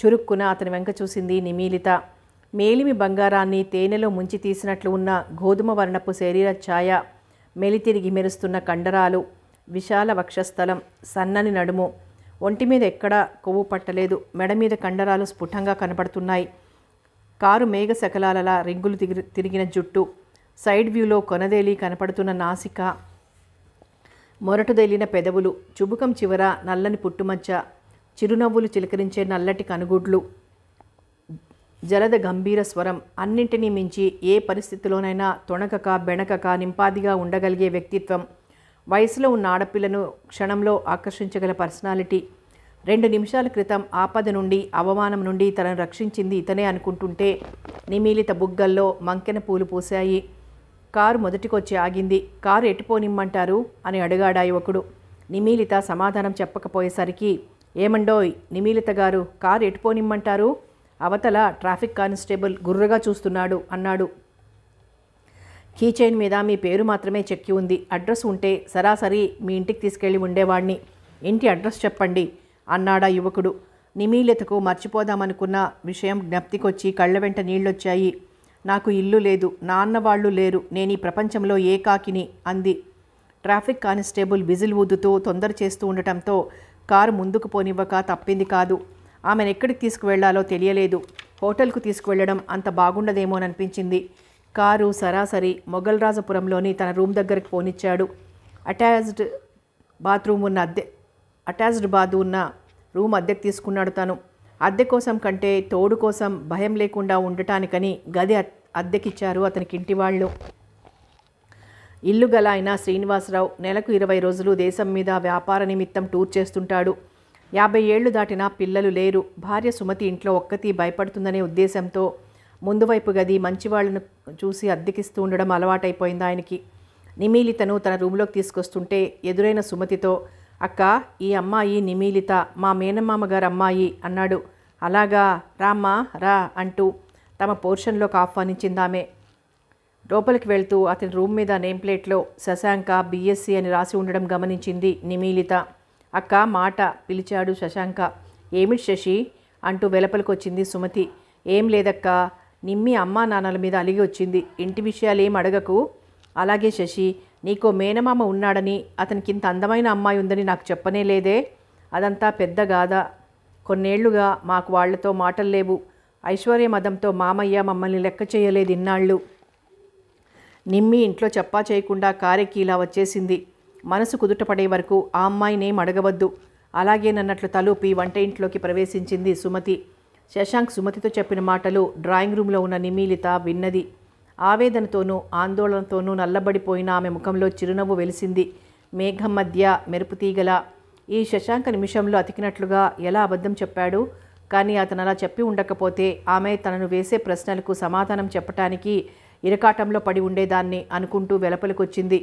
చురుక్కున అతని వెంక చూసింది నిమీలిత మేలిమి బంగారాన్ని తేనెలో ముంచి తీసినట్లు ఉన్న గోధుమ వర్ణపు శరీర ఛాయ మెలితిరిగి మెరుస్తున్న కండరాలు విశాల వక్షస్థలం సన్నని నడుము ఒంటి మీద ఎక్కడా కొవ్వు పట్టలేదు మెడ మీద కండరాలు స్ఫుటంగా కనపడుతున్నాయి కారు మేఘ శకలాలలా రింగులు తిరిగిన జుట్టు సైడ్ వ్యూలో కొనదేలి కనపడుతున్న నాసిక మొరటుదేలిన పెదవులు చుబుకం చివర నల్లని పుట్టుమచ్చ చిరునవ్వులు చిలకరించే నల్లటి కనుగుడ్లు జలద గంభీర స్వరం అన్నింటినీ మించి ఏ పరిస్థితిలోనైనా తొణకక బెణకక నింపాదిగా ఉండగలిగే వ్యక్తిత్వం వయసులో ఉన్న ఆడపిల్లను క్షణంలో ఆకర్షించగల పర్సనాలిటీ రెండు నిమిషాల క్రితం ఆపద నుండి అవమానం నుండి తనను రక్షించింది ఇతనే అనుకుంటుంటే నిమీలిత బుగ్గల్లో మంకెన పూలు పూశాయి కారు మొదటికొచ్చి ఆగింది కారు ఎట్టిపోనిమ్మంటారు అని అడిగాడా యువకుడు నిమీలిత సమాధానం చెప్పకపోయేసరికి ఏమండోయ్ నిమీలిత గారు కారు ఎట్టిపోనిమ్మంటారు అవతల ట్రాఫిక్ కానిస్టేబుల్ గుర్రగా చూస్తున్నాడు అన్నాడు కీచైన్ మీద మీ పేరు మాత్రమే చెక్కి ఉంది అడ్రస్ ఉంటే సరాసరి మీ ఇంటికి తీసుకెళ్ళి ఉండేవాడిని ఇంటి అడ్రస్ చెప్పండి అన్నాడా యువకుడు నిమీలితకు మర్చిపోదామనుకున్న విషయం జ్ఞప్తికొచ్చి కళ్ళ వెంట నీళ్ళొచ్చాయి నాకు ఇల్లు లేదు నాన్న వాళ్ళు లేరు నేను ఈ ప్రపంచంలో ఏకాకిని అంది ట్రాఫిక్ కానిస్టేబుల్ విజిల్ ఊదుతూ తొందర చేస్తూ ఉండటంతో కారు ముందుకు పోనివ్వక తప్పింది కాదు ఆమెను ఎక్కడికి తీసుకువెళ్లాలో తెలియలేదు హోటల్కు తీసుకువెళ్లడం అంత బాగుండదేమోననిపించింది కారు సరాసరి మొగల్రాజపురంలోని తన రూమ్ దగ్గరికి పోనిచ్చాడు అటాచ్డ్ బాత్రూమ్ ఉన్న అద్దె అటాచ్డ్ బాత్ ఉన్న రూమ్ అద్దెకు తీసుకున్నాడు తను అద్దె కోసం కంటే తోడు కోసం భయం లేకుండా ఉండటానికని గది అద్దెకిచ్చారు అతనికి ఇంటి వాళ్ళు ఇల్లు గల అయిన శ్రీనివాసరావు నెలకు ఇరవై రోజులు దేశం మీద వ్యాపార నిమిత్తం టూర్ చేస్తుంటాడు యాభై ఏళ్లు దాటినా పిల్లలు లేరు భార్య సుమతి ఇంట్లో ఒక్కతి భయపడుతుందనే ఉద్దేశంతో ముందువైపు గది మంచివాళ్లను చూసి అద్దెకిస్తూ ఉండడం అలవాటైపోయింది ఆయనకి నిమీలితను తన రూమ్లోకి తీసుకొస్తుంటే ఎదురైన సుమతితో అక్క ఈ అమ్మాయి నిమీలిత మా మేనమామ గారు అమ్మాయి అన్నాడు అలాగా రామ్మా రా అంటూ తమ పోర్షన్లోకి ఆహ్వానించిందామె లోపలికి వెళ్తూ అతని రూమ్ మీద నేమ్ ప్లేట్లో శశాంక బీఎస్సీ అని రాసి ఉండడం గమనించింది నిమీలిత అక్క మాట పిలిచాడు శశాంక ఏమిటి శశి అంటూ వెలపలికొచ్చింది సుమతి ఏం లేదక్కా నిమ్మి అమ్మా నాన్నల మీద అలిగి వచ్చింది ఇంటి విషయాలు ఏం అడగకు అలాగే శశి నీకో మేనమామ ఉన్నాడని ఇంత అందమైన అమ్మాయి ఉందని నాకు చెప్పనే లేదే అదంతా పెద్ద గాథ కొన్నేళ్లుగా మాకు వాళ్లతో మాటలు లేవు ఐశ్వర్య మదంతో మామయ్య మమ్మల్ని లెక్క చేయలేదు ఇన్నాళ్ళు నిమ్మి ఇంట్లో చెప్పా చేయకుండా కారెక్కి ఇలా వచ్చేసింది మనసు కుదుటపడే వరకు ఆ అమ్మాయినేం అడగవద్దు అలాగేనన్నట్లు తలూపి వంట ఇంట్లోకి ప్రవేశించింది సుమతి శశాంక్ సుమతితో చెప్పిన మాటలు డ్రాయింగ్ రూమ్లో ఉన్న నిమీలిత విన్నది ఆవేదనతోనూ ఆందోళనతోనూ నల్లబడిపోయిన ఆమె ముఖంలో చిరునవ్వు వెలిసింది మేఘం మధ్య మెరుపుతీగల ఈ శశాంక నిమిషంలో అతికినట్లుగా ఎలా అబద్ధం చెప్పాడు కానీ అతను అలా చెప్పి ఉండకపోతే ఆమె తనను వేసే ప్రశ్నలకు సమాధానం చెప్పటానికి ఇరకాటంలో పడి ఉండేదాన్ని అనుకుంటూ వెలపలికొచ్చింది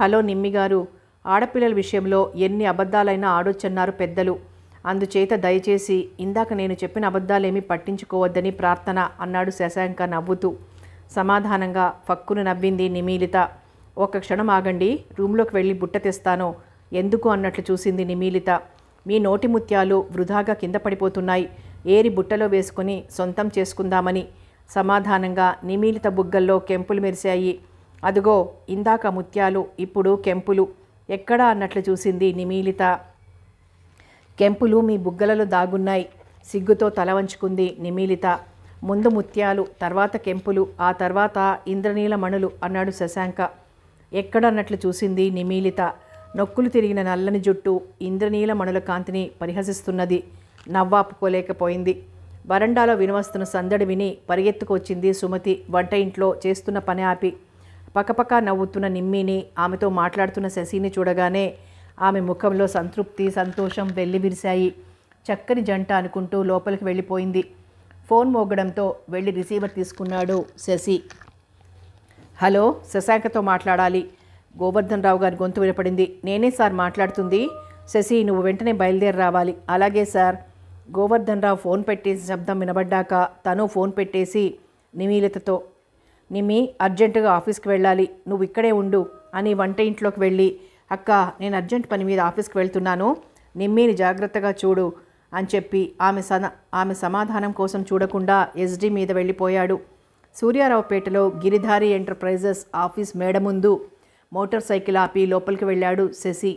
హలో నిమ్మిగారు ఆడపిల్లల విషయంలో ఎన్ని అబద్ధాలైనా ఆడొచ్చన్నారు పెద్దలు అందుచేత దయచేసి ఇందాక నేను చెప్పిన అబద్ధాలేమీ పట్టించుకోవద్దని ప్రార్థన అన్నాడు శశాంక నవ్వుతూ సమాధానంగా ఫక్కును నవ్వింది నిమీలిత ఒక క్షణం ఆగండి రూమ్లోకి వెళ్ళి బుట్ట తెస్తాను ఎందుకు అన్నట్లు చూసింది నిమీలిత మీ నోటి ముత్యాలు వృధాగా కింద పడిపోతున్నాయి ఏరి బుట్టలో వేసుకుని సొంతం చేసుకుందామని సమాధానంగా నిమీలిత బుగ్గల్లో కెంపులు మెరిశాయి అదుగో ఇందాక ముత్యాలు ఇప్పుడు కెంపులు ఎక్కడా అన్నట్లు చూసింది నిమీలిత కెంపులు మీ బుగ్గలలో దాగున్నాయి సిగ్గుతో తల వంచుకుంది నిమీలిత ముందు ముత్యాలు తర్వాత కెంపులు ఆ తర్వాత ఇంద్రనీల మణులు అన్నాడు శశాంక ఎక్కడన్నట్లు చూసింది నిమీలిత నొక్కులు తిరిగిన నల్లని జుట్టు ఇంద్రనీల మణుల కాంతిని పరిహసిస్తున్నది నవ్వాపుకోలేకపోయింది వరండాలో వినవస్తున్న సందడి విని పరిగెత్తుకొచ్చింది సుమతి వంట ఇంట్లో చేస్తున్న పని ఆపి పకపక నవ్వుతున్న నిమ్మిని ఆమెతో మాట్లాడుతున్న శశిని చూడగానే ఆమె ముఖంలో సంతృప్తి సంతోషం వెళ్ళివిరిశాయి చక్కని జంట అనుకుంటూ లోపలికి వెళ్ళిపోయింది ఫోన్ మోగడంతో వెళ్ళి రిసీవర్ తీసుకున్నాడు శశి హలో శశాంకతో మాట్లాడాలి గోవర్ధన్ రావు గారి గొంతు వినపడింది నేనే సార్ మాట్లాడుతుంది శశి నువ్వు వెంటనే బయలుదేరి రావాలి అలాగే సార్ గోవర్ధన్ రావు ఫోన్ పెట్టేసి శబ్దం వినబడ్డాక తను ఫోన్ పెట్టేసి నిమీలతతో నిమి అర్జెంటుగా ఆఫీస్కి వెళ్ళాలి నువ్వు ఇక్కడే ఉండు అని వంట ఇంట్లోకి వెళ్ళి అక్క నేను అర్జెంట్ పని మీద ఆఫీస్కి వెళ్తున్నాను నిమ్మిని జాగ్రత్తగా చూడు అని చెప్పి ఆమె సన ఆమె సమాధానం కోసం చూడకుండా ఎస్డి మీద వెళ్ళిపోయాడు సూర్యారావుపేటలో గిరిధారి ఎంటర్ప్రైజెస్ ఆఫీస్ మేడ ముందు మోటార్ సైకిల్ ఆపి లోపలికి వెళ్ళాడు శశి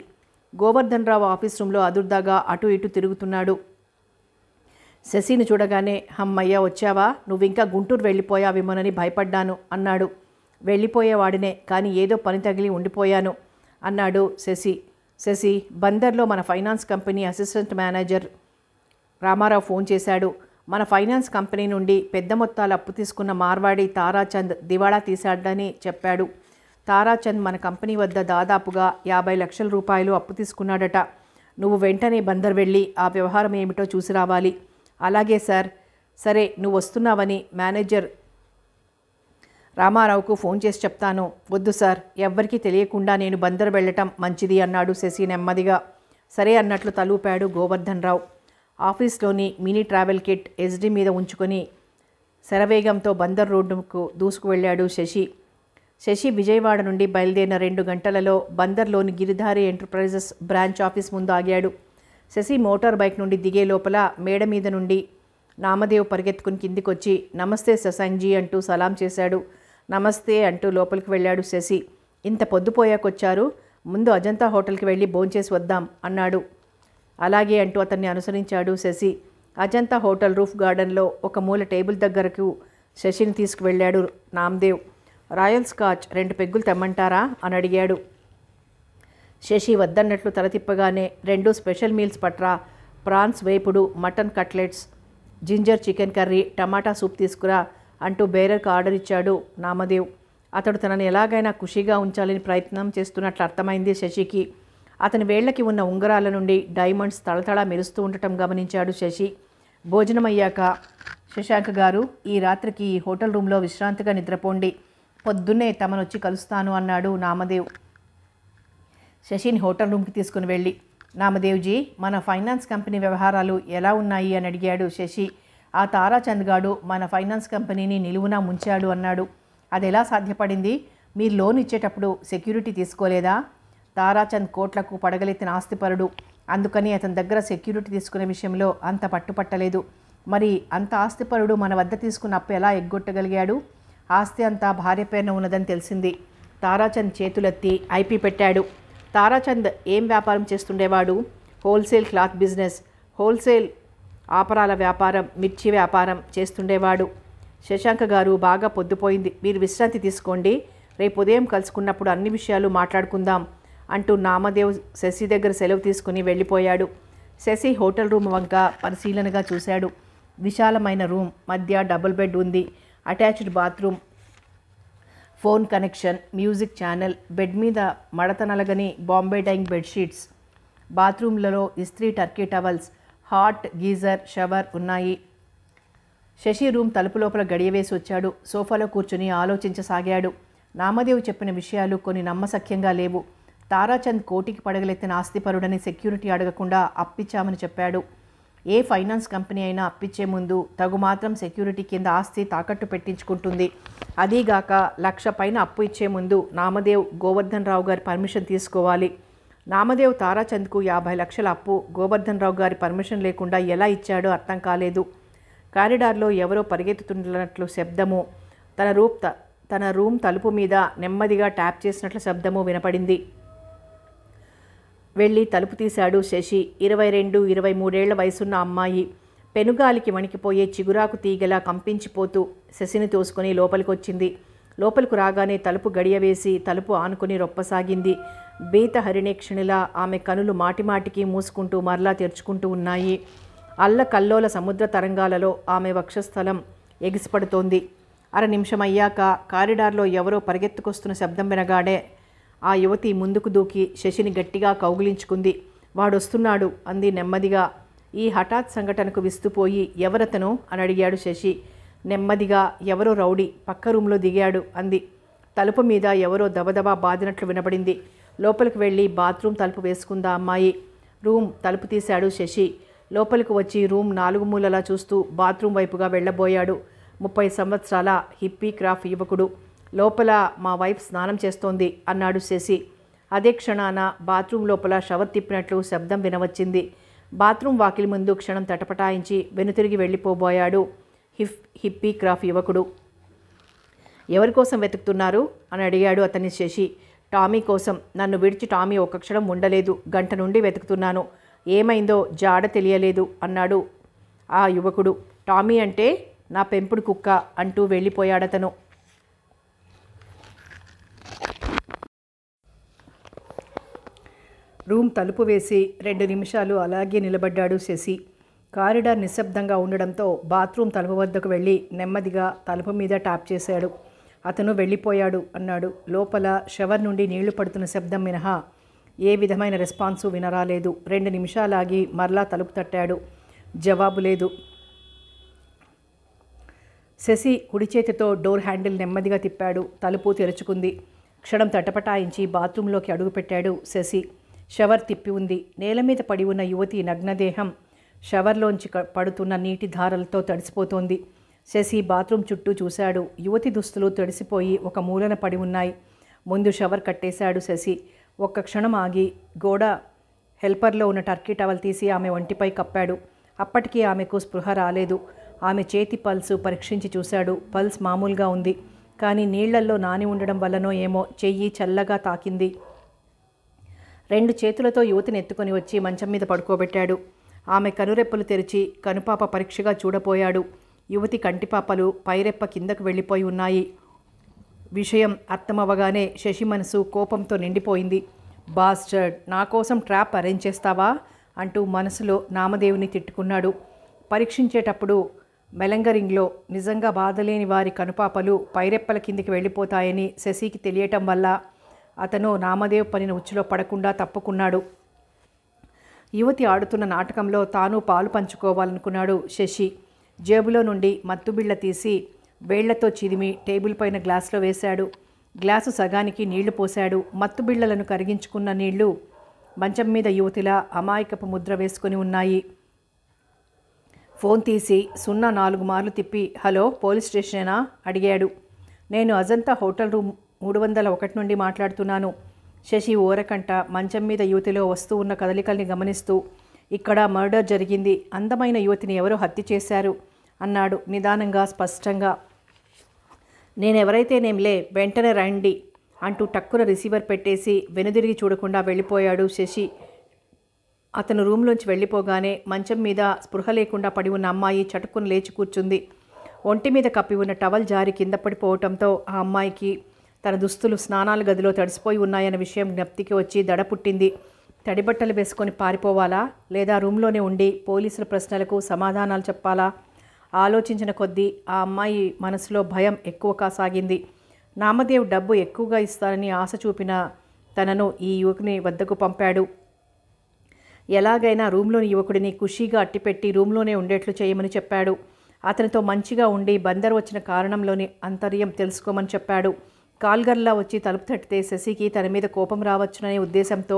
గోవర్ధన్ రావు ఆఫీస్ రూమ్లో అదుర్దాగా అటు ఇటు తిరుగుతున్నాడు శశిని చూడగానే హమ్మయ్య వచ్చావా నువ్వింకా గుంటూరు వెళ్ళిపోయావేమోనని భయపడ్డాను అన్నాడు వెళ్ళిపోయేవాడినే కానీ ఏదో పని తగిలి ఉండిపోయాను అన్నాడు శశి శశి బందర్లో మన finance company assistant manager Ramarao phone చేశాడు మన ఫైనాన్స్ కంపెనీ నుండి పెద్ద మొత్తాలు అప్పు తీసుకున్న మార్వాడి తారాచంద్ దివాళా తీశాడని చెప్పాడు తారాచంద్ మన కంపెనీ వద్ద దాదాపుగా యాభై లక్షల రూపాయలు అప్పు తీసుకున్నాడట నువ్వు వెంటనే బందర్ వెళ్ళి ఆ వ్యవహారం ఏమిటో చూసి రావాలి అలాగే సార్ సరే నువ్వు వస్తున్నావని మేనేజర్ రామారావుకు ఫోన్ చేసి చెప్తాను వద్దు సార్ ఎవ్వరికీ తెలియకుండా నేను బందర్ వెళ్ళటం మంచిది అన్నాడు శశి నెమ్మదిగా సరే అన్నట్లు తలూపాడు గోవర్ధన్ రావు ఆఫీస్లోని మినీ ట్రావెల్ కిట్ ఎస్డి మీద ఉంచుకొని శరవేగంతో బందర్ రోడ్డుకు దూసుకువెళ్ళాడు శశి శశి విజయవాడ నుండి బయలుదేరిన రెండు గంటలలో బందర్లోని గిరిధారి ఎంటర్ప్రైజెస్ బ్రాంచ్ ఆఫీస్ ముందు ఆగాడు శశి మోటార్ బైక్ నుండి దిగే లోపల మేడ మీద నుండి నామదేవ్ పరిగెత్తుకుని కిందికొచ్చి నమస్తే శశాంక్జీ అంటూ సలాం చేశాడు నమస్తే అంటూ లోపలికి వెళ్ళాడు శశి ఇంత పొద్దుపోయాకొచ్చారు ముందు అజంతా హోటల్కి వెళ్ళి భోంచేసి వద్దాం అన్నాడు అలాగే అంటూ అతన్ని అనుసరించాడు శశి అజంతా హోటల్ రూఫ్ గార్డెన్లో ఒక మూల టేబుల్ దగ్గరకు శశిని తీసుకువెళ్ళాడు నామ్దేవ్ రాయల్ స్కాచ్ రెండు పెగ్గులు తెమ్మంటారా అని అడిగాడు శశి వద్దన్నట్లు తల తిప్పగానే రెండు స్పెషల్ మీల్స్ పట్రా ప్రాన్స్ వేపుడు mutton cutlets ginger chicken curry tomato soup తీసుకురా అంటూ బేరర్కు ఆర్డర్ ఇచ్చాడు నామదేవ్ అతడు తనని ఎలాగైనా ఖుషీగా ఉంచాలని ప్రయత్నం చేస్తున్నట్లు అర్థమైంది శశికి అతని వేళ్లకి ఉన్న ఉంగరాల నుండి డైమండ్స్ తళతళ మెరుస్తూ ఉండటం గమనించాడు శశి భోజనమయ్యాక శశాంక్ గారు ఈ రాత్రికి ఈ హోటల్ రూమ్లో విశ్రాంతిగా నిద్రపోండి పొద్దున్నే తమనొచ్చి కలుస్తాను అన్నాడు నామదేవ్ శశిని హోటల్ రూమ్కి తీసుకుని వెళ్ళి నామదేవ్జీ మన ఫైనాన్స్ కంపెనీ వ్యవహారాలు ఎలా ఉన్నాయి అని అడిగాడు శశి ఆ తారాచంద్ గాడు మన ఫైనాన్స్ కంపెనీని నిలువునా ముంచాడు అన్నాడు అది ఎలా సాధ్యపడింది మీరు లోన్ ఇచ్చేటప్పుడు సెక్యూరిటీ తీసుకోలేదా తారాచంద్ కోట్లకు పడగలెత్తిన ఆస్తిపరుడు అందుకని అతని దగ్గర సెక్యూరిటీ తీసుకునే విషయంలో అంత పట్టుపట్టలేదు మరి అంత ఆస్తిపరుడు మన వద్ద తీసుకున్న అప్పు ఎలా ఎగ్గొట్టగలిగాడు ఆస్తి అంతా భార్య పేరున ఉన్నదని తెలిసింది తారాచంద్ చేతులెత్తి ఐపీ పెట్టాడు తారాచంద్ ఏం వ్యాపారం చేస్తుండేవాడు హోల్సేల్ క్లాత్ బిజినెస్ హోల్సేల్ ఆపరాల వ్యాపారం మిర్చి వ్యాపారం చేస్తుండేవాడు శశాంక గారు బాగా పొద్దుపోయింది మీరు విశ్రాంతి తీసుకోండి రేపు ఉదయం కలుసుకున్నప్పుడు అన్ని విషయాలు మాట్లాడుకుందాం అంటూ నామదేవ్ శశి దగ్గర సెలవు తీసుకుని వెళ్ళిపోయాడు శశి హోటల్ రూమ్ వంక పరిశీలనగా చూశాడు విశాలమైన రూమ్ మధ్య డబుల్ బెడ్ ఉంది attached bathroom phone connection music channel bed మీద మడత నలగని బాంబే డైంగ్ బెడ్షీట్స్ బాత్రూమ్లలో ఇస్త్రీ Turkey towels hot geyser shower ఉన్నాయి శశి రూమ్ తలుపు లోపల గడియవేసి వచ్చాడు సోఫాలో కూర్చుని ఆలోచించసాగాడు నామదేవ్ చెప్పిన విషయాలు కొన్ని నమ్మసఖ్యంగా లేవు తారాచంద్ కోటికి పడగలెత్తిన ఆస్తిపరుడని సెక్యూరిటీ అడగకుండా అప్పిచ్చామని చెప్పాడు ఏ ఫైనాన్స్ కంపెనీ అయినా అప్పిచ్చే ముందు తగు మాత్రం సెక్యూరిటీ కింద ఆస్తి తాకట్టు పెట్టించుకుంటుంది అదీగాక లక్ష పైన అప్పు ఇచ్చే ముందు నామదేవ్ గోవర్ధన్ రావు గారి పర్మిషన్ తీసుకోవాలి నామదేవ్ తారాచంద్కు యాభై లక్షల అప్పు గోవర్ధన్ రావు గారి పర్మిషన్ లేకుండా ఎలా ఇచ్చాడో అర్థం కాలేదు కారిడార్లో ఎవరో పరిగెత్తుతున్నట్లు శబ్దము తన రూప్ తన రూమ్ తలుపు మీద నెమ్మదిగా ట్యాప్ చేసినట్లు శబ్దము వినపడింది వెళ్ళి తలుపు తీశాడు శశి ఇరవై రెండు ఇరవై మూడేళ్ల వయసున్న అమ్మాయి పెనుగాలికి వణికిపోయే చిగురాకు తీగలా కంపించిపోతూ శశిని తోసుకొని లోపలికొచ్చింది లోపలికి రాగానే తలుపు గడియవేసి తలుపు ఆనుకుని రొప్పసాగింది బీత క్షణిలా ఆమె కనులు మాటిమాటికి మూసుకుంటూ మరలా తెరుచుకుంటూ ఉన్నాయి అల్ల కల్లోల సముద్ర తరంగాలలో ఆమె వక్షస్థలం ఎగిసిపడుతోంది అర నిమిషమయ్యాక కారిడార్లో ఎవరో పరిగెత్తుకొస్తున్న శబ్దం వినగాడే ఆ యువతి ముందుకు దూకి శశిని గట్టిగా కౌగిలించుకుంది వాడొస్తున్నాడు అంది నెమ్మదిగా ఈ హఠాత్ సంఘటనకు విస్తుపోయి ఎవరతను అని అడిగాడు శశి నెమ్మదిగా ఎవరో రౌడీ పక్క రూమ్లో దిగాడు అంది తలుపు మీద ఎవరో దబదబా బాదినట్లు వినబడింది లోపలికి వెళ్ళి బాత్రూమ్ తలుపు వేసుకుందా అమ్మాయి రూమ్ తలుపు తీశాడు శశి లోపలికి వచ్చి రూమ్ నాలుగు మూలలా చూస్తూ బాత్రూమ్ వైపుగా వెళ్ళబోయాడు ముప్పై సంవత్సరాల హిప్పీ క్రాఫ్ యువకుడు లోపల మా వైఫ్ స్నానం చేస్తోంది అన్నాడు శశి అదే క్షణాన బాత్రూమ్ లోపల షవర్ తిప్పినట్లు శబ్దం వినవచ్చింది బాత్రూమ్ వాకిలి ముందు క్షణం తటపటాయించి వెనుతిరిగి వెళ్ళిపోబోయాడు హిఫ్ హిప్పీ క్రాఫ్ యువకుడు ఎవరి కోసం వెతుకుతున్నారు అని అడిగాడు అతని శశి టామీ కోసం నన్ను విడిచి టామీ ఒక్క క్షణం ఉండలేదు గంట నుండి వెతుకుతున్నాను ఏమైందో జాడ తెలియలేదు అన్నాడు ఆ యువకుడు టామీ అంటే నా పెంపుడు కుక్క అంటూ వెళ్ళిపోయాడతను రూమ్ తలుపు వేసి రెండు నిమిషాలు అలాగే నిలబడ్డాడు శశి కారిడార్ నిశ్శబ్దంగా ఉండడంతో బాత్రూమ్ తలుపు వద్దకు వెళ్ళి నెమ్మదిగా తలుపు మీద ట్యాప్ చేశాడు అతను వెళ్ళిపోయాడు అన్నాడు లోపల షవర్ నుండి నీళ్లు పడుతున్న శబ్దం మినహా ఏ విధమైన రెస్పాన్సు వినరాలేదు రెండు నిమిషాలాగి మరలా తలుపు తట్టాడు జవాబు లేదు శశి కుడి చేతితో డోర్ హ్యాండిల్ నెమ్మదిగా తిప్పాడు తలుపు తెరుచుకుంది క్షణం తటపటాయించి బాత్రూంలోకి అడుగుపెట్టాడు శశి షవర్ తిప్పి ఉంది నేల మీద పడి ఉన్న యువతి నగ్నదేహం షవర్లోంచి పడుతున్న నీటి ధారలతో తడిసిపోతోంది శశి బాత్రూమ్ చుట్టూ చూశాడు యువతి దుస్తులు తడిసిపోయి ఒక మూలన పడి ఉన్నాయి ముందు షవర్ కట్టేశాడు శశి ఒక్క క్షణం ఆగి గోడ హెల్పర్లో ఉన్న టర్కీ టవల్ తీసి ఆమె ఒంటిపై కప్పాడు అప్పటికీ ఆమెకు స్పృహ రాలేదు ఆమె చేతి పల్సు పరీక్షించి చూశాడు పల్స్ మామూలుగా ఉంది కానీ నీళ్లల్లో నాని ఉండడం వల్లనో ఏమో చెయ్యి చల్లగా తాకింది రెండు చేతులతో యువతిని ఎత్తుకొని వచ్చి మంచం మీద పడుకోబెట్టాడు ఆమె కనురెప్పలు తెరిచి కనుపాప పరీక్షగా చూడపోయాడు యువతి కంటిపాపలు పైరెప్ప కిందకు వెళ్ళిపోయి ఉన్నాయి విషయం అర్థమవ్వగానే శశి మనసు కోపంతో నిండిపోయింది బాస్టర్డ్ నా కోసం ట్రాప్ అరేంజ్ చేస్తావా అంటూ మనసులో నామదేవుని తిట్టుకున్నాడు పరీక్షించేటప్పుడు మెలంగరింగ్లో నిజంగా బాధలేని వారి కనుపాపలు పైరెప్పల కిందికి వెళ్ళిపోతాయని శశికి తెలియటం వల్ల అతను నామదేవ్ పనిన ఉచ్చులో పడకుండా తప్పుకున్నాడు యువతి ఆడుతున్న నాటకంలో తాను పాలు పంచుకోవాలనుకున్నాడు శశి జేబులో నుండి మత్తుబిళ్ళ తీసి వేళ్లతో చిదిమి టేబుల్ పైన గ్లాసులో వేశాడు గ్లాసు సగానికి నీళ్లు పోశాడు మత్తుబిళ్ళలను కరిగించుకున్న నీళ్లు మంచం మీద యువతిలా అమాయకపు ముద్ర వేసుకుని ఉన్నాయి ఫోన్ తీసి సున్నా నాలుగు మార్లు తిప్పి హలో పోలీస్ స్టేషనేనా అడిగాడు నేను అజంతా హోటల్ రూమ్ మూడు వందల ఒకటి నుండి మాట్లాడుతున్నాను శశి ఓరకంట మంచం మీద యువతిలో వస్తూ ఉన్న కదలికల్ని గమనిస్తూ ఇక్కడ మర్డర్ జరిగింది అందమైన యువతిని ఎవరో హత్య చేశారు అన్నాడు నిదానంగా స్పష్టంగా నేనెవరైతేనేంలే వెంటనే రండి అంటూ టక్కున రిసీవర్ పెట్టేసి వెనుదిరిగి చూడకుండా వెళ్ళిపోయాడు శశి అతను రూమ్లోంచి వెళ్ళిపోగానే మంచం మీద స్పృహ లేకుండా పడి ఉన్న అమ్మాయి చటుకుని లేచి కూర్చుంది ఒంటి మీద కప్పి ఉన్న టవల్ జారి కింద పడిపోవటంతో ఆ అమ్మాయికి తన దుస్తులు స్నానాల గదిలో తడిసిపోయి ఉన్నాయన్న విషయం జ్ఞప్తికి వచ్చి దడ పుట్టింది తడిబట్టలు వేసుకొని పారిపోవాలా లేదా రూమ్లోనే ఉండి పోలీసుల ప్రశ్నలకు సమాధానాలు చెప్పాలా ఆలోచించిన కొద్దీ ఆ అమ్మాయి మనసులో భయం ఎక్కువ కాసాగింది నామదేవ్ డబ్బు ఎక్కువగా ఇస్తారని ఆశ చూపిన తనను ఈ యువకుని వద్దకు పంపాడు ఎలాగైనా రూమ్లోని యువకుడిని ఖుషీగా అట్టిపెట్టి రూమ్లోనే ఉండేట్లు చేయమని చెప్పాడు అతనితో మంచిగా ఉండి బందర్ వచ్చిన కారణంలోని అంతర్యం తెలుసుకోమని చెప్పాడు కాల్గర్లా వచ్చి తలుపు తట్టితే శశికి తన మీద కోపం రావచ్చుననే ఉద్దేశంతో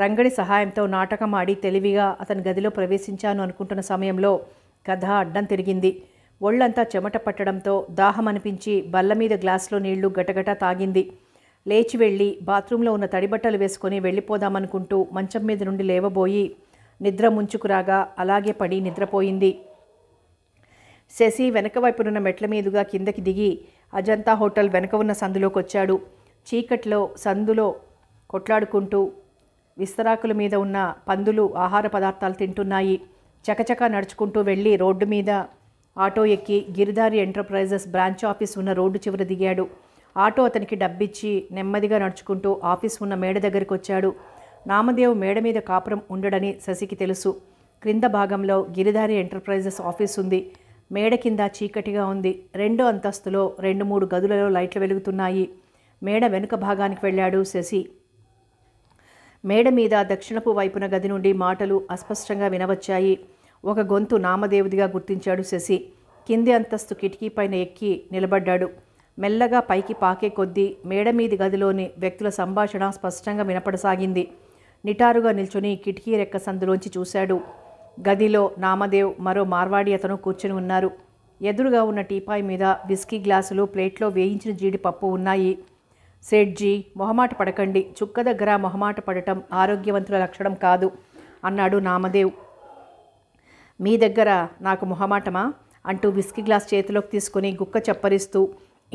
రంగడి సహాయంతో నాటకం ఆడి తెలివిగా అతని గదిలో ప్రవేశించాను అనుకుంటున్న సమయంలో కథ అడ్డం తిరిగింది ఒళ్ళంతా చెమట పట్టడంతో దాహం అనిపించి బల్ల మీద గ్లాసులో నీళ్లు గటగట తాగింది లేచి వెళ్ళి బాత్రూంలో ఉన్న తడిబట్టలు వేసుకొని వెళ్ళిపోదామనుకుంటూ మంచం మీద నుండి లేవబోయి నిద్ర ముంచుకురాగా అలాగే పడి నిద్రపోయింది శశి వెనక వైపునున్న మెట్ల మీదుగా కిందకి దిగి అజంతా హోటల్ వెనక ఉన్న సందులోకి వచ్చాడు చీకట్లో సందులో కొట్లాడుకుంటూ విస్తరాకుల మీద ఉన్న పందులు ఆహార పదార్థాలు తింటున్నాయి చకచక నడుచుకుంటూ వెళ్ళి రోడ్డు మీద ఆటో ఎక్కి గిరిధారి ఎంటర్ప్రైజెస్ బ్రాంచ్ ఆఫీస్ ఉన్న రోడ్డు చివర దిగాడు ఆటో అతనికి డబ్బిచ్చి నెమ్మదిగా నడుచుకుంటూ ఆఫీస్ ఉన్న మేడ దగ్గరికి వచ్చాడు నామదేవ్ మేడ మీద కాపురం ఉండడని శశికి తెలుసు క్రింద భాగంలో గిరిధారి ఎంటర్ప్రైజెస్ ఆఫీస్ ఉంది మేడ కింద చీకటిగా ఉంది రెండో అంతస్తులో రెండు మూడు గదులలో లైట్లు వెలుగుతున్నాయి మేడ వెనుక భాగానికి వెళ్ళాడు శశి మేడ మీద దక్షిణపు వైపున గది నుండి మాటలు అస్పష్టంగా వినవచ్చాయి ఒక గొంతు నామదేవుదిగా గుర్తించాడు శశి కింది అంతస్తు కిటికీ పైన ఎక్కి నిలబడ్డాడు మెల్లగా పైకి పాకే కొద్దీ మేడ మీది గదిలోని వ్యక్తుల సంభాషణ స్పష్టంగా వినపడసాగింది నిటారుగా నిల్చుని కిటికీ రెక్క సందులోంచి చూశాడు గదిలో నామదేవ్ మరో మార్వాడి అతను కూర్చొని ఉన్నారు ఎదురుగా ఉన్న టీపాయ్ మీద విస్కీ గ్లాసులు ప్లేట్లో వేయించిన జీడిపప్పు ఉన్నాయి సేట్జీ మొహమాట పడకండి చుక్క దగ్గర మొహమాట పడటం ఆరోగ్యవంతుల లక్షణం కాదు అన్నాడు నామదేవ్ మీ దగ్గర నాకు మొహమాటమా అంటూ విస్కీ గ్లాస్ చేతిలోకి తీసుకుని గుక్క చప్పరిస్తూ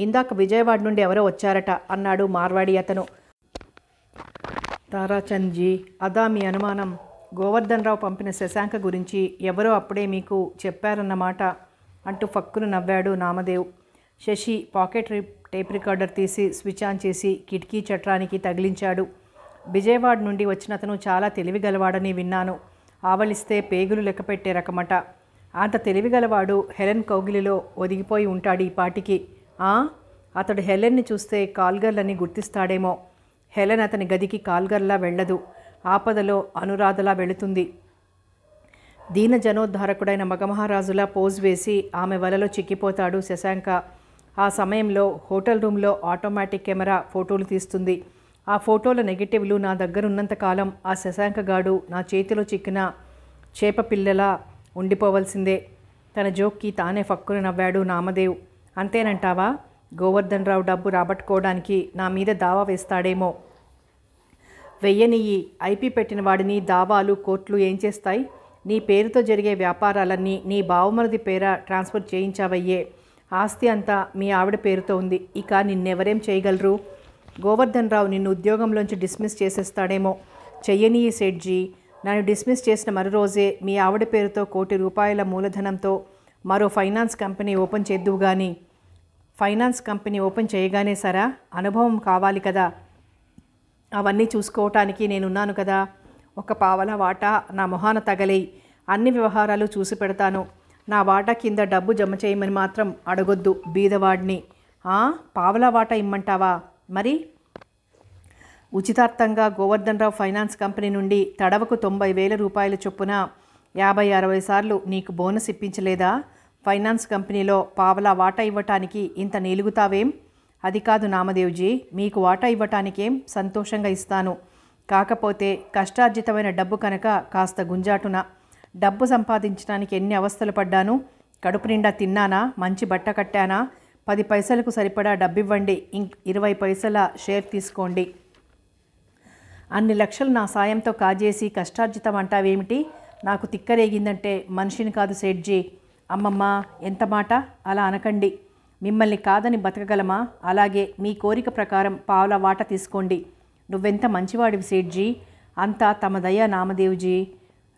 ఇందాక విజయవాడ నుండి ఎవరో వచ్చారట అన్నాడు మార్వాడి అతను తారాచంద్జీ అదా మీ అనుమానం గోవర్ధనరావు పంపిన శశాంక గురించి ఎవరో అప్పుడే మీకు చెప్పారన్నమాట అంటూ ఫక్కును నవ్వాడు Namdev Sasi pocket tape recorder తీసి స్విచ్ ఆన్ చేసి కిటికీ చట్రానికి తగిలించాడు విజయవాడ నుండి వచ్చిన అతను చాలా తెలివిగలవాడని విన్నాను ఆవలిస్తే పేగులు లెక్కపెట్టే రకమట అంత తెలివిగలవాడు హెలెన్ కౌగిలిలో ఒదిగిపోయి ఉంటాడు ఈ పాటికి అతడు హెలెన్ని చూస్తే కాల్గర్లని గుర్తిస్తాడేమో హెలెన్ అతని గదికి కాల్గర్లా వెళ్ళదు ఆపదలో అనురాధలా వెళుతుంది దీన జనోద్ధారకుడైన మగమహారాజులా పోజ్ వేసి ఆమె వలలో చిక్కిపోతాడు శశాంక ఆ సమయంలో హోటల్ రూమ్లో ఆటోమేటిక్ కెమెరా ఫోటోలు తీస్తుంది ఆ ఫోటోల నెగిటివ్లు నా దగ్గరున్నంతకాలం ఆ శశాంక గాడు నా చేతిలో చిక్కిన చేప పిల్లలా ఉండిపోవలసిందే తన జోక్కి తానే ఫక్కున నవ్వాడు నామదేవ్ అంతేనంటావా గోవర్ధన్ రావు డబ్బు రాబట్టుకోవడానికి నా మీద దావా వేస్తాడేమో వెయ్యనియ్యి ఐపి పెట్టిన వాడిని దావాలు కోర్టులు ఏం చేస్తాయి నీ పేరుతో జరిగే వ్యాపారాలన్నీ నీ బావమరిది పేర ట్రాన్స్ఫర్ చేయించావయ్యే ఆస్తి అంతా మీ ఆవిడ పేరుతో ఉంది ఇక నిన్నెవరేం చేయగలరు గోవర్ధన్ రావు నిన్ను ఉద్యోగంలోంచి డిస్మిస్ చేసేస్తాడేమో చెయ్యని సెడ్జీ నన్ను డిస్మిస్ చేసిన మరో రోజే మీ ఆవిడ పేరుతో కోటి రూపాయల మూలధనంతో మరో ఫైనాన్స్ కంపెనీ ఓపెన్ చేద్దువు కానీ ఫైనాన్స్ కంపెనీ ఓపెన్ చేయగానే సరా అనుభవం కావాలి కదా అవన్నీ చూసుకోవటానికి నేనున్నాను కదా ఒక పావల వాటా నా మొహాన తగలేయి అన్ని వ్యవహారాలు చూసి పెడతాను నా వాటా కింద డబ్బు జమ చేయమని మాత్రం అడగొద్దు బీదవాడిని పావల వాటా ఇమ్మంటావా మరి ఉచితార్థంగా గోవర్ధన్ రావు ఫైనాన్స్ కంపెనీ నుండి తడవకు తొంభై వేల రూపాయల చొప్పున యాభై అరవై సార్లు నీకు బోనస్ ఇప్పించలేదా ఫైనాన్స్ కంపెనీలో పావలా వాటా ఇవ్వటానికి ఇంత నీలుగుతావేం అది కాదు నామదేవ్జీ మీకు వాటా ఇవ్వటానికేం సంతోషంగా ఇస్తాను కాకపోతే కష్టార్జితమైన డబ్బు కనుక కాస్త గుంజాటున డబ్బు సంపాదించడానికి ఎన్ని అవస్థలు పడ్డాను కడుపు నిండా తిన్నానా మంచి బట్ట కట్టానా పది పైసలకు సరిపడా డబ్బివ్వండి ఇంక్ ఇరవై పైసల షేర్ తీసుకోండి అన్ని లక్షలు నా సాయంతో కాజేసి కష్టార్జితం అంటావేమిటి నాకు తిక్కరేగిందంటే మనిషిని కాదు సేట్జీ అమ్మమ్మ ఎంత మాట అలా అనకండి మిమ్మల్ని కాదని బతకగలమా అలాగే మీ కోరిక ప్రకారం పావుల వాట తీసుకోండి నువ్వెంత మంచివాడివి సేట్జీ అంతా తమ దయ నామదేవ్జీ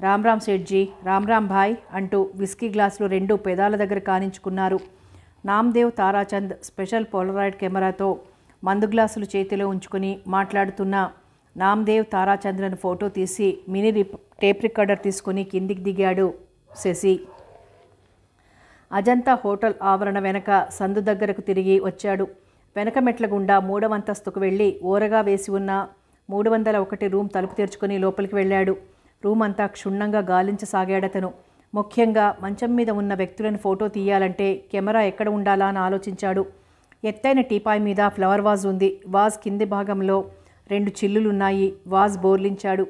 రామ్రామ్ సేట్జీ రామ్రామ్ భాయ్ అంటూ విస్కీ గ్లాసులు రెండు పెదాల దగ్గర కానించుకున్నారు నామ్దేవ్ తారాచంద్ స్పెషల్ పోలరాయిడ్ కెమెరాతో మందు గ్లాసులు చేతిలో ఉంచుకుని మాట్లాడుతున్న నామ్దేవ్ తారాచంద్రన్ ఫోటో తీసి మినీ టేప్ రికార్డర్ తీసుకుని కిందికి దిగాడు శశి అజంతా హోటల్ ఆవరణ వెనక సందు దగ్గరకు తిరిగి వచ్చాడు వెనక మెట్ల గుండా మూడవ అంతస్తుకు వెళ్ళి ఓరగా వేసి ఉన్న మూడు వందల ఒకటి రూమ్ తలుపు తెరుచుకుని లోపలికి వెళ్ళాడు రూమ్ అంతా క్షుణ్ణంగా గాలించసాగాడతను ముఖ్యంగా మంచం మీద ఉన్న వ్యక్తులను ఫోటో తీయాలంటే కెమెరా ఎక్కడ ఉండాలా అని ఆలోచించాడు ఎత్తైన టీపాయ్ మీద ఫ్లవర్ వాజ్ ఉంది వాజ్ కింది భాగంలో రెండు చిల్లులున్నాయి వాజ్ బోర్లించాడు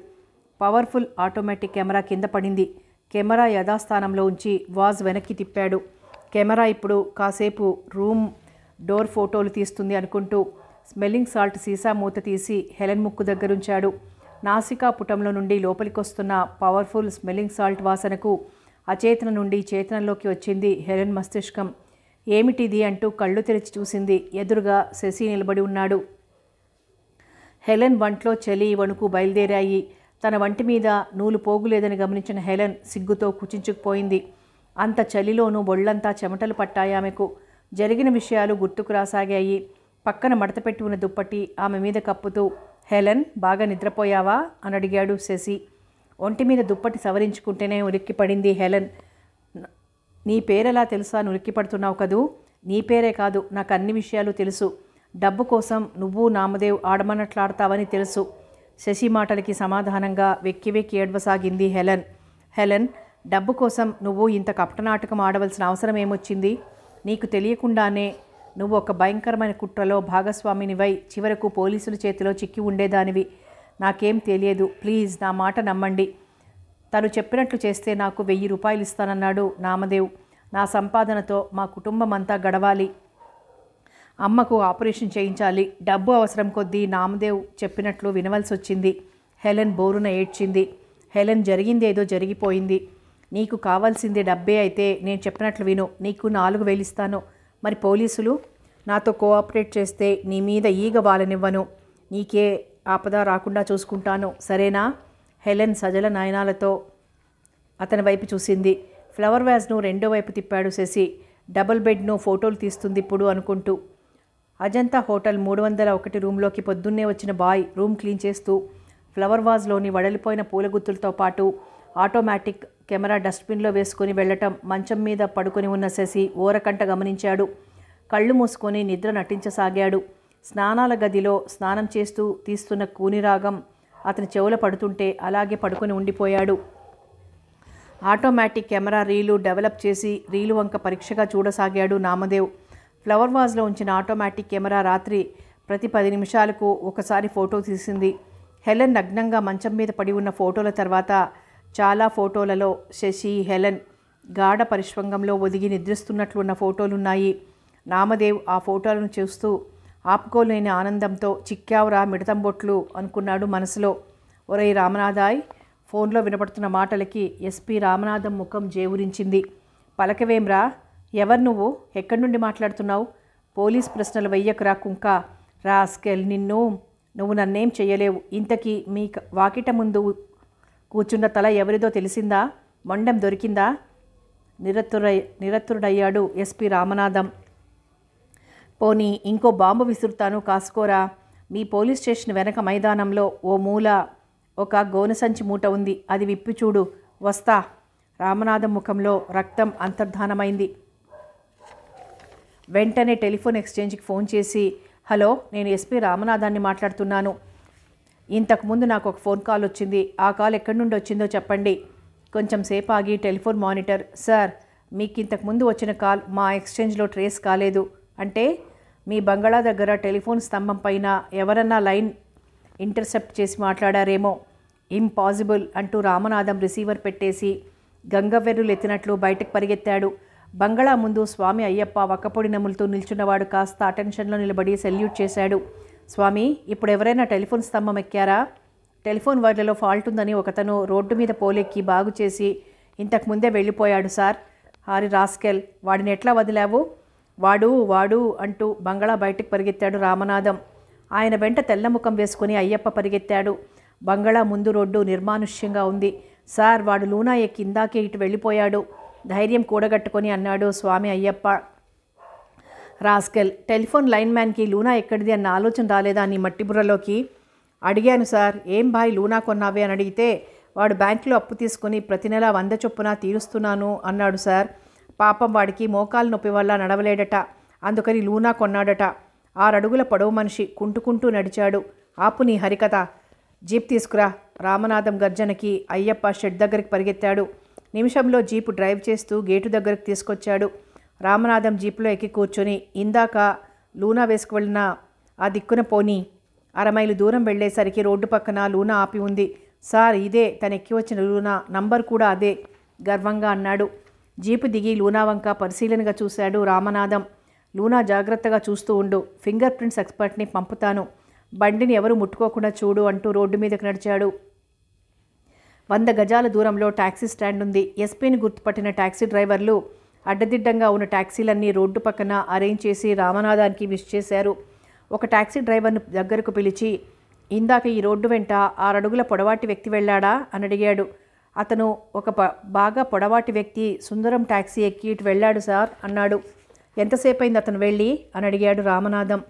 పవర్ఫుల్ ఆటోమేటిక్ కెమెరా కింద పడింది కెమెరా యథాస్థానంలో ఉంచి వాజ్ వెనక్కి తిప్పాడు కెమెరా ఇప్పుడు కాసేపు రూమ్ డోర్ ఫోటోలు తీస్తుంది అనుకుంటూ స్మెల్లింగ్ సాల్ట్ సీసా మూత తీసి హెలెన్ ముక్కు దగ్గరుంచాడు నాసికా పుటంలో నుండి లోపలికొస్తున్న పవర్ఫుల్ స్మెల్లింగ్ సాల్ట్ వాసనకు అచేతన నుండి చేతనంలోకి వచ్చింది హెలెన్ మస్తిష్కం ఏమిటిది అంటూ కళ్ళు తెరిచి చూసింది ఎదురుగా శశి నిలబడి ఉన్నాడు హెలెన్ వంట్లో చలి వణుకు బయలుదేరాయి తన వంటి మీద నూలు పోగులేదని గమనించిన హెలెన్ సిగ్గుతో కుచించుకుపోయింది అంత చలిలోనూ బొళ్ళంతా చెమటలు పట్టాయి ఆమెకు జరిగిన విషయాలు గుర్తుకు రాసాగాయి పక్కన మడతపెట్టి ఉన్న దుప్పటి ఆమె మీద కప్పుతూ హెలెన్ బాగా నిద్రపోయావా అని అడిగాడు శశి ఒంటి మీద దుప్పటి సవరించుకుంటేనే ఉలిక్కి హెలెన్ నీ పేరెలా తెలుసా నులిక్కి పడుతున్నావు కదూ నీ పేరే కాదు నాకు అన్ని విషయాలు తెలుసు డబ్బు కోసం నువ్వు నామదేవ్ ఆడమన్నట్లాడతావని తెలుసు శశి మాటలకి సమాధానంగా వెక్కి వెక్కి ఏడ్వసాగింది హెలెన్ హెలెన్ డబ్బు కోసం నువ్వు ఇంత కపటనాటకం ఆడవలసిన అవసరం ఏమొచ్చింది నీకు తెలియకుండానే నువ్వు ఒక భయంకరమైన కుట్రలో భాగస్వామినివై చివరకు పోలీసుల చేతిలో చిక్కి ఉండేదానివి నాకేం తెలియదు ప్లీజ్ నా మాట నమ్మండి తను చెప్పినట్లు చేస్తే నాకు వెయ్యి రూపాయలు ఇస్తానన్నాడు నామదేవ్ నా సంపాదనతో మా కుటుంబం అంతా గడవాలి అమ్మకు ఆపరేషన్ చేయించాలి డబ్బు అవసరం కొద్దీ నామదేవ్ చెప్పినట్లు వినవలసి వచ్చింది హెలెన్ బోరున ఏడ్చింది హెలెన్ జరిగిందేదో జరిగిపోయింది నీకు కావాల్సింది డబ్బే అయితే నేను చెప్పినట్లు విను నీకు నాలుగు వేలిస్తాను మరి పోలీసులు నాతో కోఆపరేట్ చేస్తే నీ మీద ఈగ వాలనివ్వను నీకే ఆపద రాకుండా చూసుకుంటాను సరేనా హెలెన్ సజల నయనాలతో అతని వైపు చూసింది ఫ్లవర్ వ్యాజ్ను రెండో వైపు తిప్పాడు శశి డబుల్ బెడ్ను ఫోటోలు తీస్తుంది ఇప్పుడు అనుకుంటూ అజంతా హోటల్ మూడు వందల ఒకటి రూమ్లోకి పొద్దున్నే వచ్చిన బాయ్ రూమ్ క్లీన్ చేస్తూ ఫ్లవర్ వాజ్లోని వడలిపోయిన పూల గుత్తులతో పాటు ఆటోమేటిక్ కెమెరా డస్ట్బిన్లో వేసుకుని వెళ్ళటం మంచం మీద పడుకుని ఉన్న శశి ఓరకంట గమనించాడు కళ్ళు మూసుకొని నిద్ర నటించసాగాడు స్నానాల గదిలో స్నానం చేస్తూ తీస్తున్న కూనిరాగం అతని చెవుల పడుతుంటే అలాగే పడుకొని ఉండిపోయాడు ఆటోమేటిక్ కెమెరా రీలు డెవలప్ చేసి రీలు వంక పరీక్షగా చూడసాగాడు నామదేవ్ ఫ్లవర్ వాజ్లో ఉంచిన ఆటోమేటిక్ కెమెరా రాత్రి ప్రతి పది నిమిషాలకు ఒకసారి ఫోటో తీసింది హెలెన్ నగ్నంగా మంచం మీద పడి ఉన్న ఫోటోల తర్వాత చాలా ఫోటోలలో శశి హెలెన్ గాఢ పరిశ్వంగంలో ఒదిగి నిద్రిస్తున్నట్లున్న ఫోటోలున్నాయి నామదేవ్ ఆ ఫోటోలను చూస్తూ ఆపుకోలేని ఆనందంతో చిక్కావురా మిడతంబొట్లు అనుకున్నాడు మనసులో ఒరై రామనాథాయ్ ఫోన్లో వినపడుతున్న మాటలకి ఎస్పీ రామనాథం ముఖం జేవురించింది పలకవేమ్రా ఎవరు నువ్వు ఎక్కడి నుండి మాట్లాడుతున్నావు పోలీస్ ప్రశ్నలు వెయ్యకురా కుంక రాస్కెల్ నిన్ను నువ్వు నన్నేం చేయలేవు ఇంతకీ మీ వాకిట ముందు కూర్చున్న తల ఎవరిదో తెలిసిందా మొండం దొరికిందా నిరత్తురై నిరత్తుడయ్యాడు ఎస్పి రామనాథం పోనీ ఇంకో బాంబు విసురుతాను కాసుకోరా మీ పోలీస్ స్టేషన్ వెనక మైదానంలో ఓ మూల ఒక గోనె సంచి మూట ఉంది అది విప్పి చూడు వస్తా రామనాథం ముఖంలో రక్తం అంతర్ధానమైంది వెంటనే టెలిఫోన్ ఎక్స్చేంజ్కి ఫోన్ చేసి హలో నేను ఎస్పీ రామనాథాన్ని మాట్లాడుతున్నాను ఇంతకుముందు నాకు ఒక ఫోన్ కాల్ వచ్చింది ఆ కాల్ ఎక్కడి నుండి వచ్చిందో చెప్పండి కొంచెం సేపు ఆగి టెలిఫోన్ మానిటర్ సార్ మీకు ఇంతకుముందు వచ్చిన కాల్ మా ఎక్స్చేంజ్లో ట్రేస్ కాలేదు అంటే మీ బంగాళా దగ్గర టెలిఫోన్ స్తంభం పైన ఎవరన్నా లైన్ ఇంటర్సెప్ట్ చేసి మాట్లాడారేమో ఇంపాసిబుల్ అంటూ రామనాథం రిసీవర్ పెట్టేసి గంగవెర్రులు ఎత్తినట్లు బయటకు పరిగెత్తాడు బంగళా ముందు స్వామి అయ్యప్ప వక్కపొడి నములుతూ నిల్చున్నవాడు కాస్త అటెన్షన్లో నిలబడి సెల్యూట్ చేశాడు స్వామి ఇప్పుడు ఎవరైనా టెలిఫోన్ స్తంభం ఎక్కారా టెలిఫోన్ వైర్లలో ఫాల్ట్ ఉందని ఒకతను రోడ్డు మీద పోలెక్కి బాగు చేసి ఇంతకు ముందే వెళ్ళిపోయాడు సార్ హారి రాస్కెల్ వాడిని ఎట్లా వదిలావు వాడు వాడు అంటూ బంగళా బయటకు పరిగెత్తాడు రామనాథం ఆయన వెంట తెల్లముఖం వేసుకుని అయ్యప్ప పరిగెత్తాడు బంగళా ముందు రోడ్డు నిర్మానుష్యంగా ఉంది సార్ వాడు లూనా ఎక్కిందాకే ఇటు వెళ్ళిపోయాడు ధైర్యం కూడగట్టుకొని అన్నాడు స్వామి అయ్యప్ప రాస్కెల్ టెలిఫోన్ లైన్మ్యాన్కి లూనా ఎక్కడిది అన్న ఆలోచన రాలేదా అని మట్టి బుర్రలోకి అడిగాను సార్ ఏం బాయ్ లూనా కొన్నావే అని అడిగితే వాడు బ్యాంకులో అప్పు తీసుకుని ప్రతి నెల వంద చొప్పున తీరుస్తున్నాను అన్నాడు సార్ పాపం వాడికి మోకాలు నొప్పి వల్ల నడవలేడట అందుకని లూనా కొన్నాడట ఆరడుగుల పొడవు మనిషి కుంటుకుంటూ నడిచాడు ఆపు నీ హరికథ జీప్ తీసుకురా రామనాథం గర్జనకి అయ్యప్ప షెడ్ దగ్గరికి పరిగెత్తాడు నిమిషంలో జీపు డ్రైవ్ చేస్తూ గేటు దగ్గరకు తీసుకొచ్చాడు రామనాథం జీపులో ఎక్కి కూర్చొని ఇందాక లూనా వేసుకువెళ్ళిన ఆ దిక్కున పోనీ అరమైలు దూరం వెళ్ళేసరికి రోడ్డు పక్కన లూనా ఆపి ఉంది సార్ ఇదే తను ఎక్కి వచ్చిన లూనా నంబర్ కూడా అదే గర్వంగా అన్నాడు జీపు దిగి లూనా వంక పరిశీలనగా చూశాడు రామనాథం లూనా జాగ్రత్తగా చూస్తూ ఉండు ఫింగర్ ప్రింట్స్ ఎక్స్పర్ట్ని పంపుతాను బండిని ఎవరు ముట్టుకోకుండా చూడు అంటూ రోడ్డు మీదకు నడిచాడు వంద గజాల దూరంలో టాక్సీ స్టాండ్ ఉంది ఎస్పీని గుర్తుపట్టిన టాక్సీ డ్రైవర్లు అడ్డదిడ్డంగా ఉన్న ట్యాక్సీలన్నీ రోడ్డు పక్కన అరేంజ్ చేసి రామనాథానికి మిస్ చేశారు ఒక టాక్సీ డ్రైవర్ను దగ్గరకు పిలిచి ఇందాక ఈ రోడ్డు వెంట ఆరడుగుల పొడవాటి వ్యక్తి వెళ్ళాడా అని అడిగాడు అతను ఒక బాగా పొడవాటి వ్యక్తి సుందరం టాక్సీ ఎక్కి ఇటు వెళ్ళాడు సార్ అన్నాడు ఎంతసేపు అయింది అతను వెళ్ళి అని అడిగాడు రామనాథం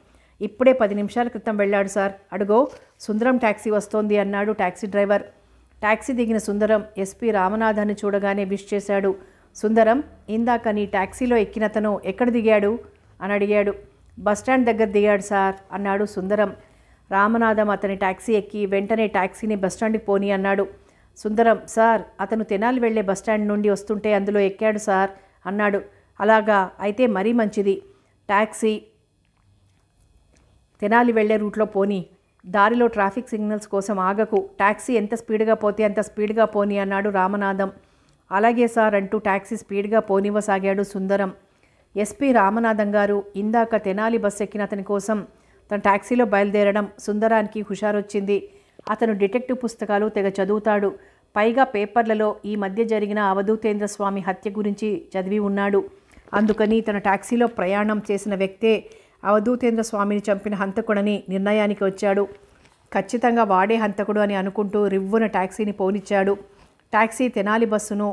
ఇప్పుడే పది నిమిషాల క్రితం వెళ్ళాడు సార్ అడుగో సుందరం టాక్సీ వస్తోంది అన్నాడు టాక్సీ డ్రైవర్ ట్యాక్సీ దిగిన సుందరం ఎస్పీ రామనాథాన్ని చూడగానే విష్ చేశాడు సుందరం ఇందాక నీ ట్యాక్సీలో ఎక్కినతను ఎక్కడ దిగాడు అని అడిగాడు బస్టాండ్ దగ్గర దిగాడు సార్ అన్నాడు సుందరం రామనాథం అతని టాక్సీ ఎక్కి వెంటనే టాక్సీని బస్టాండ్కి పోని అన్నాడు సుందరం సార్ అతను తెనాలి వెళ్లే బస్టాండ్ నుండి వస్తుంటే అందులో ఎక్కాడు సార్ అన్నాడు అలాగా అయితే మరీ మంచిది ట్యాక్సీ తెనాలి వెళ్లే రూట్లో పోని దారిలో ట్రాఫిక్ సిగ్నల్స్ కోసం ఆగకు ట్యాక్సీ ఎంత స్పీడ్గా పోతే అంత స్పీడ్గా పోని అన్నాడు రామనాథం అలాగే సార్ అంటూ ట్యాక్సీ స్పీడ్గా పోనివ్వసాగాడు సుందరం ఎస్పీ రామనాథం గారు ఇందాక తెనాలి బస్ ఎక్కిన అతని కోసం తన ట్యాక్సీలో బయలుదేరడం సుందరానికి హుషారొచ్చింది అతను డిటెక్టివ్ పుస్తకాలు తెగ చదువుతాడు పైగా పేపర్లలో ఈ మధ్య జరిగిన అవధూతేంద్ర స్వామి హత్య గురించి చదివి ఉన్నాడు అందుకని తన ట్యాక్సీలో ప్రయాణం చేసిన వ్యక్తే అవధూతేంద్ర స్వామిని చంపిన హంతకుడని నిర్ణయానికి వచ్చాడు ఖచ్చితంగా వాడే హంతకుడు అని అనుకుంటూ రివ్వున ట్యాక్సీని పోనిచ్చాడు ట్యాక్సీ తెనాలి బస్సును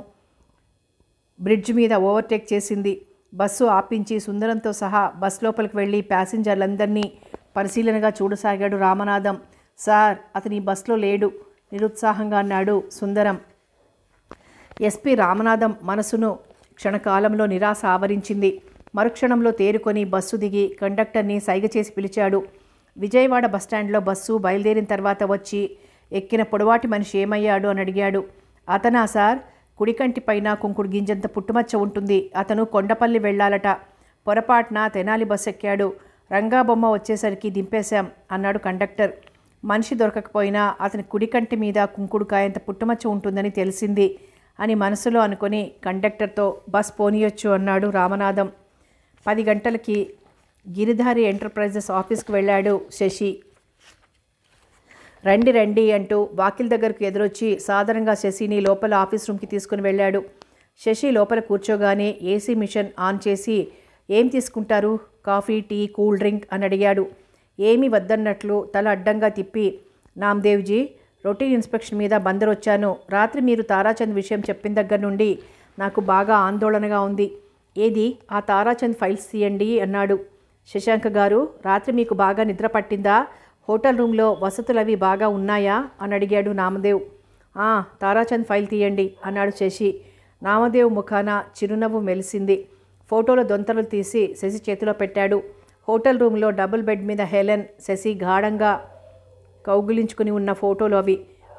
బ్రిడ్జ్ మీద ఓవర్టేక్ చేసింది బస్సు ఆపించి సుందరంతో సహా బస్ లోపలికి వెళ్ళి ప్యాసింజర్లందరినీ పరిశీలనగా చూడసాగాడు రామనాథం సార్ అతని బస్సులో లేడు నిరుత్సాహంగా అన్నాడు సుందరం ఎస్పి రామనాథం మనసును క్షణకాలంలో నిరాశ ఆవరించింది మరుక్షణంలో తేరుకొని బస్సు దిగి కండక్టర్ని సైగ చేసి పిలిచాడు విజయవాడ బస్టాండ్లో బస్సు బయలుదేరిన తర్వాత వచ్చి ఎక్కిన పొడవాటి మనిషి ఏమయ్యాడు అని అడిగాడు అతనా సార్ కుడికంటి పైన కుంకుడు గింజంత పుట్టుమచ్చ ఉంటుంది అతను కొండపల్లి వెళ్ళాలట పొరపాటున తెనాలి బస్ ఎక్కాడు రంగాబొమ్మ వచ్చేసరికి దింపేశాం అన్నాడు కండక్టర్ మనిషి దొరకకపోయినా అతని కుడికంటి మీద కుంకుడు కాయంత పుట్టుమచ్చ ఉంటుందని తెలిసింది అని మనసులో అనుకుని కండక్టర్తో బస్ పోనీయొచ్చు అన్నాడు రామనాథం పది గంటలకి గిరిధారి ఎంటర్ప్రైజెస్ ఆఫీస్కి వెళ్ళాడు శశి రండి రండి అంటూ వాకిల్ దగ్గరకు ఎదురొచ్చి సాధారణంగా శశిని లోపల ఆఫీస్ రూమ్కి తీసుకుని వెళ్ళాడు శశి లోపల కూర్చోగానే ఏసీ మిషన్ ఆన్ చేసి ఏం తీసుకుంటారు కాఫీ టీ కూల్ డ్రింక్ అని అడిగాడు ఏమీ వద్దన్నట్లు తల అడ్డంగా తిప్పి నామ్దేవ్జీ రొటీన్ ఇన్స్పెక్షన్ మీద బందరొచ్చాను రాత్రి మీరు తారాచంద్ విషయం చెప్పిన దగ్గర నుండి నాకు బాగా ఆందోళనగా ఉంది ఏది ఆ తారాచంద్ ఫైల్స్ తీయండి అన్నాడు శశాంక గారు రాత్రి మీకు బాగా నిద్ర పట్టిందా హోటల్ రూమ్లో వసతులు అవి బాగా ఉన్నాయా అని అడిగాడు నామదేవ్ ఆ తారాచంద్ ఫైల్ తీయండి అన్నాడు శశి నామదేవ్ ముఖాన చిరునవ్వు మెలిసింది ఫోటోలో దొంతలు తీసి శశి చేతిలో పెట్టాడు హోటల్ రూమ్లో డబుల్ బెడ్ మీద హెలెన్ శశి గాఢంగా కౌగులించుకుని ఉన్న ఫోటోలు అవి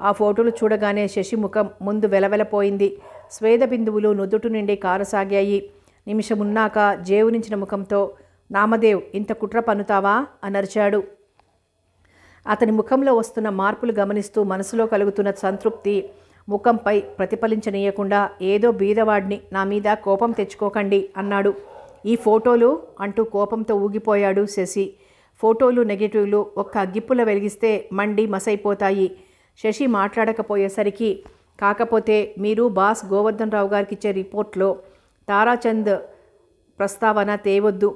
ఆ ఫోటోలు చూడగానే శశి ముఖం ముందు వెలవెలపోయింది స్వేద బిందువులు నుదుటి నుండి కారసాగాయి నిమిషమున్నాక జేవునించిన ముఖంతో నామదేవ్ ఇంత కుట్ర పన్నుతావా అనర్చాడు అతని ముఖంలో వస్తున్న మార్పులు గమనిస్తూ మనసులో కలుగుతున్న సంతృప్తి ముఖంపై ప్రతిఫలించనీయకుండా ఏదో బీదవాడిని నా మీద కోపం తెచ్చుకోకండి అన్నాడు ఈ ఫోటోలు అంటూ కోపంతో ఊగిపోయాడు శశి ఫోటోలు నెగిటివ్లు ఒక్క అగ్గిప్పుల వెలిగిస్తే మండి మసైపోతాయి శశి మాట్లాడకపోయేసరికి కాకపోతే మీరు బాస్ గోవర్ధన్ రావు గారికి ఇచ్చే రిపోర్ట్లో తారాచంద్ ప్రస్తావన తేవద్దు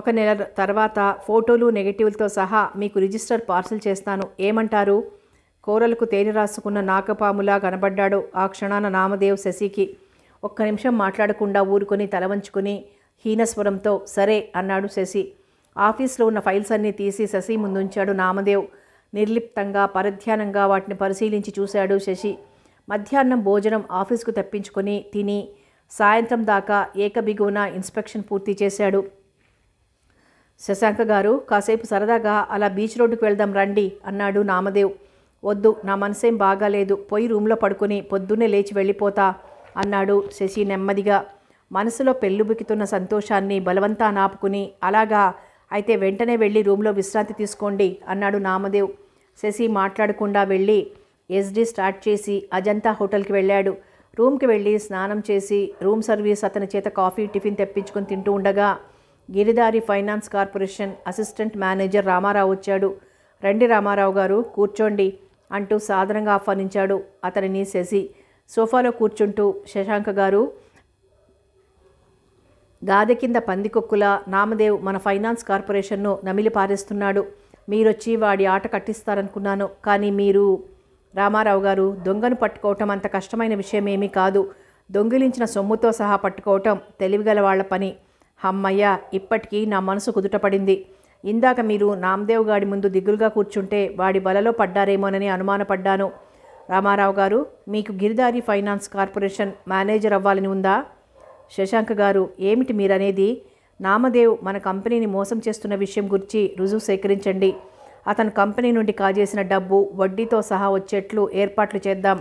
ఒక నెల తర్వాత ఫోటోలు నెగటివ్లతో సహా మీకు రిజిస్టర్ పార్సల్ చేస్తాను ఏమంటారు కోరలకు తేనె రాసుకున్న నాకపాములా కనబడ్డాడు ఆ క్షణాన నామదేవ్ శశికి ఒక్క నిమిషం మాట్లాడకుండా ఊరుకొని తల వంచుకుని హీనస్వరంతో సరే అన్నాడు శశి ఆఫీస్లో ఉన్న ఫైల్స్ అన్నీ తీసి శశి ముందుంచాడు నామదేవ్ నిర్లిప్తంగా పరధ్యానంగా వాటిని పరిశీలించి చూశాడు శశి మధ్యాహ్నం భోజనం ఆఫీస్కు తప్పించుకొని తిని సాయంత్రం దాకా ఏకబిగువన ఇన్స్పెక్షన్ పూర్తి చేశాడు శశాంక గారు కాసేపు సరదాగా అలా బీచ్ రోడ్డుకు వెళ్దాం రండి అన్నాడు నామదేవ్ వద్దు నా మనసేం బాగాలేదు పోయి రూమ్లో పడుకుని పొద్దున్నే లేచి వెళ్ళిపోతా అన్నాడు శశి నెమ్మదిగా మనసులో పెళ్ళుబుకితున్న సంతోషాన్ని బలవంతా నాపుకుని అలాగా అయితే వెంటనే వెళ్ళి రూమ్లో విశ్రాంతి తీసుకోండి అన్నాడు నామదేవ్ శశి మాట్లాడకుండా వెళ్ళి ఎస్డి స్టార్ట్ చేసి అజంతా హోటల్కి వెళ్ళాడు రూమ్కి వెళ్ళి స్నానం చేసి రూమ్ సర్వీస్ అతని చేత కాఫీ టిఫిన్ తెప్పించుకొని తింటూ ఉండగా Giridari finance corporation assistant manager Ramarao వచ్చాడు రండి రామారావు గారు కూర్చోండి అంటూ సాధారణంగా ఆహ్వానించాడు అతనిని శశి సోఫాలో కూర్చుంటూ శశాంక గారు గాదె కింద పందికొక్కుల నామదేవ్ మన ఫైనాన్స్ కార్పొరేషన్ను నమిలి పారేస్తున్నాడు మీరొచ్చి వాడి ఆట కట్టిస్తారనుకున్నాను కానీ మీరు రామారావు గారు దొంగను పట్టుకోవటం అంత కష్టమైన విషయం ఏమీ కాదు దొంగిలించిన సొమ్ముతో సహా పట్టుకోవటం తెలివిగల వాళ్ల పని హమ్మయ్య ఇప్పటికీ నా మనసు కుదుటపడింది ఇందాక మీరు నామదేవ్ గాడి ముందు దిగులుగా కూర్చుంటే వాడి బలలో పడ్డారేమోనని అనుమానపడ్డాను రామారావు గారు మీకు గిరిదారి ఫైనాన్స్ కార్పొరేషన్ మేనేజర్ అవ్వాలని ఉందా శశాంక్ గారు ఏమిటి మీరనేది నామదేవ్ మన కంపెనీని మోసం చేస్తున్న విషయం గురించి రుజువు సేకరించండి అతను కంపెనీ నుండి కాజేసిన డబ్బు వడ్డీతో సహా వచ్చేట్లు ఏర్పాట్లు చేద్దాం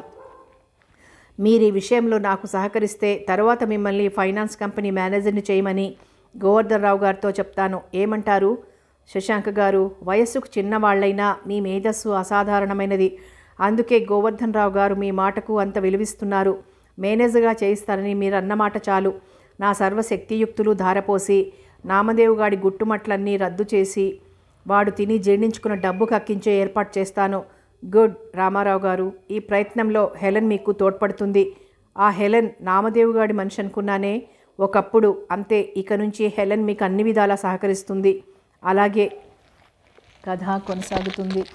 మీరు ఈ విషయంలో నాకు సహకరిస్తే తర్వాత మిమ్మల్ని ఫైనాన్స్ కంపెనీ మేనేజర్ని చేయమని గోవర్ధన్ రావు గారితో చెప్తాను ఏమంటారు శశాంక్ గారు వయస్సుకు చిన్నవాళ్లైనా మీ మేధస్సు అసాధారణమైనది అందుకే గోవర్ధన్ రావు గారు మీ మాటకు అంత విలువిస్తున్నారు మేనేజర్గా చేయిస్తారని మీరు అన్నమాట చాలు నా సర్వశక్తియుక్తులు ధారపోసి నామదేవుగాడి గుట్టుమట్లన్నీ రద్దు చేసి వాడు తిని జీర్ణించుకున్న డబ్బు కక్కించే ఏర్పాటు చేస్తాను గుడ్ రామారావు గారు ఈ ప్రయత్నంలో హెలెన్ మీకు తోడ్పడుతుంది ఆ హెలెన్ నామదేవు గారి మనిషి అనుకున్నానే ఒకప్పుడు అంతే ఇక నుంచి హెలెన్ మీకు అన్ని విధాలా సహకరిస్తుంది అలాగే కథ కొనసాగుతుంది